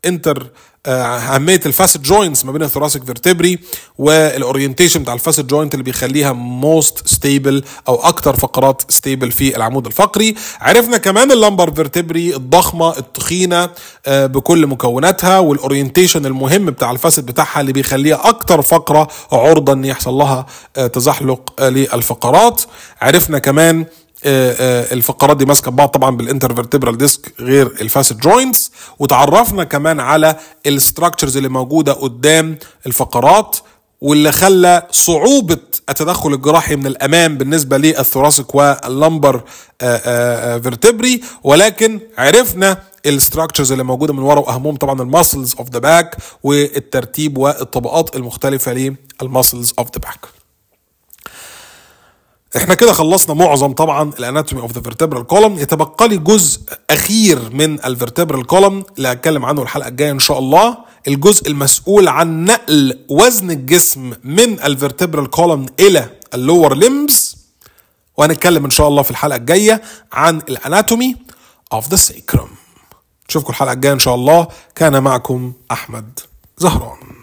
انتر آه، اهميه الفاسد جوينتس ما بين الثوراسيك فيرتبري والاورينتيشن بتاع الفاسد جوينت اللي بيخليها موست ستيبل او اكتر فقرات ستيبل في العمود الفقري عرفنا كمان اللمبر فيرتبري الضخمه التخينه آه، بكل مكوناتها والاورينتيشن المهم بتاع الفاسد بتاعها اللي بيخليها اكتر فقره عرضه ان يحصل لها آه، تزحلق للفقرات عرفنا كمان آه، آه، الفقرات دي ماسكه بعض طبعا بالانترفرتبرال ديسك غير الفاسد جوينتس وتعرفنا كمان على الاستراكشرز اللي موجوده قدام الفقرات واللي خلى صعوبة التدخل الجراحي من الأمام بالنسبة للثوراسيك واللمبر فيرتبري آه، ولكن عرفنا الستراكشرز اللي موجوده من ورا واهمهم طبعا الماسلز اوف ذا باك والترتيب والطبقات المختلفه للماسلز اوف ذا باك احنا كده خلصنا معظم طبعا الاناتومي اوف ذا فيرتبرال كولم يتبقى لي جزء اخير من الفيرتبرال كولم اللي هتكلم عنه الحلقه الجايه ان شاء الله الجزء المسؤول عن نقل وزن الجسم من الفيرتبرال كولم الى اللور ليمبس وهنتكلم ان شاء الله في الحلقه الجايه عن الاناتومي اوف ذا سيكرم نشوفكم الحلقه الجايه ان شاء الله كان معكم احمد زهران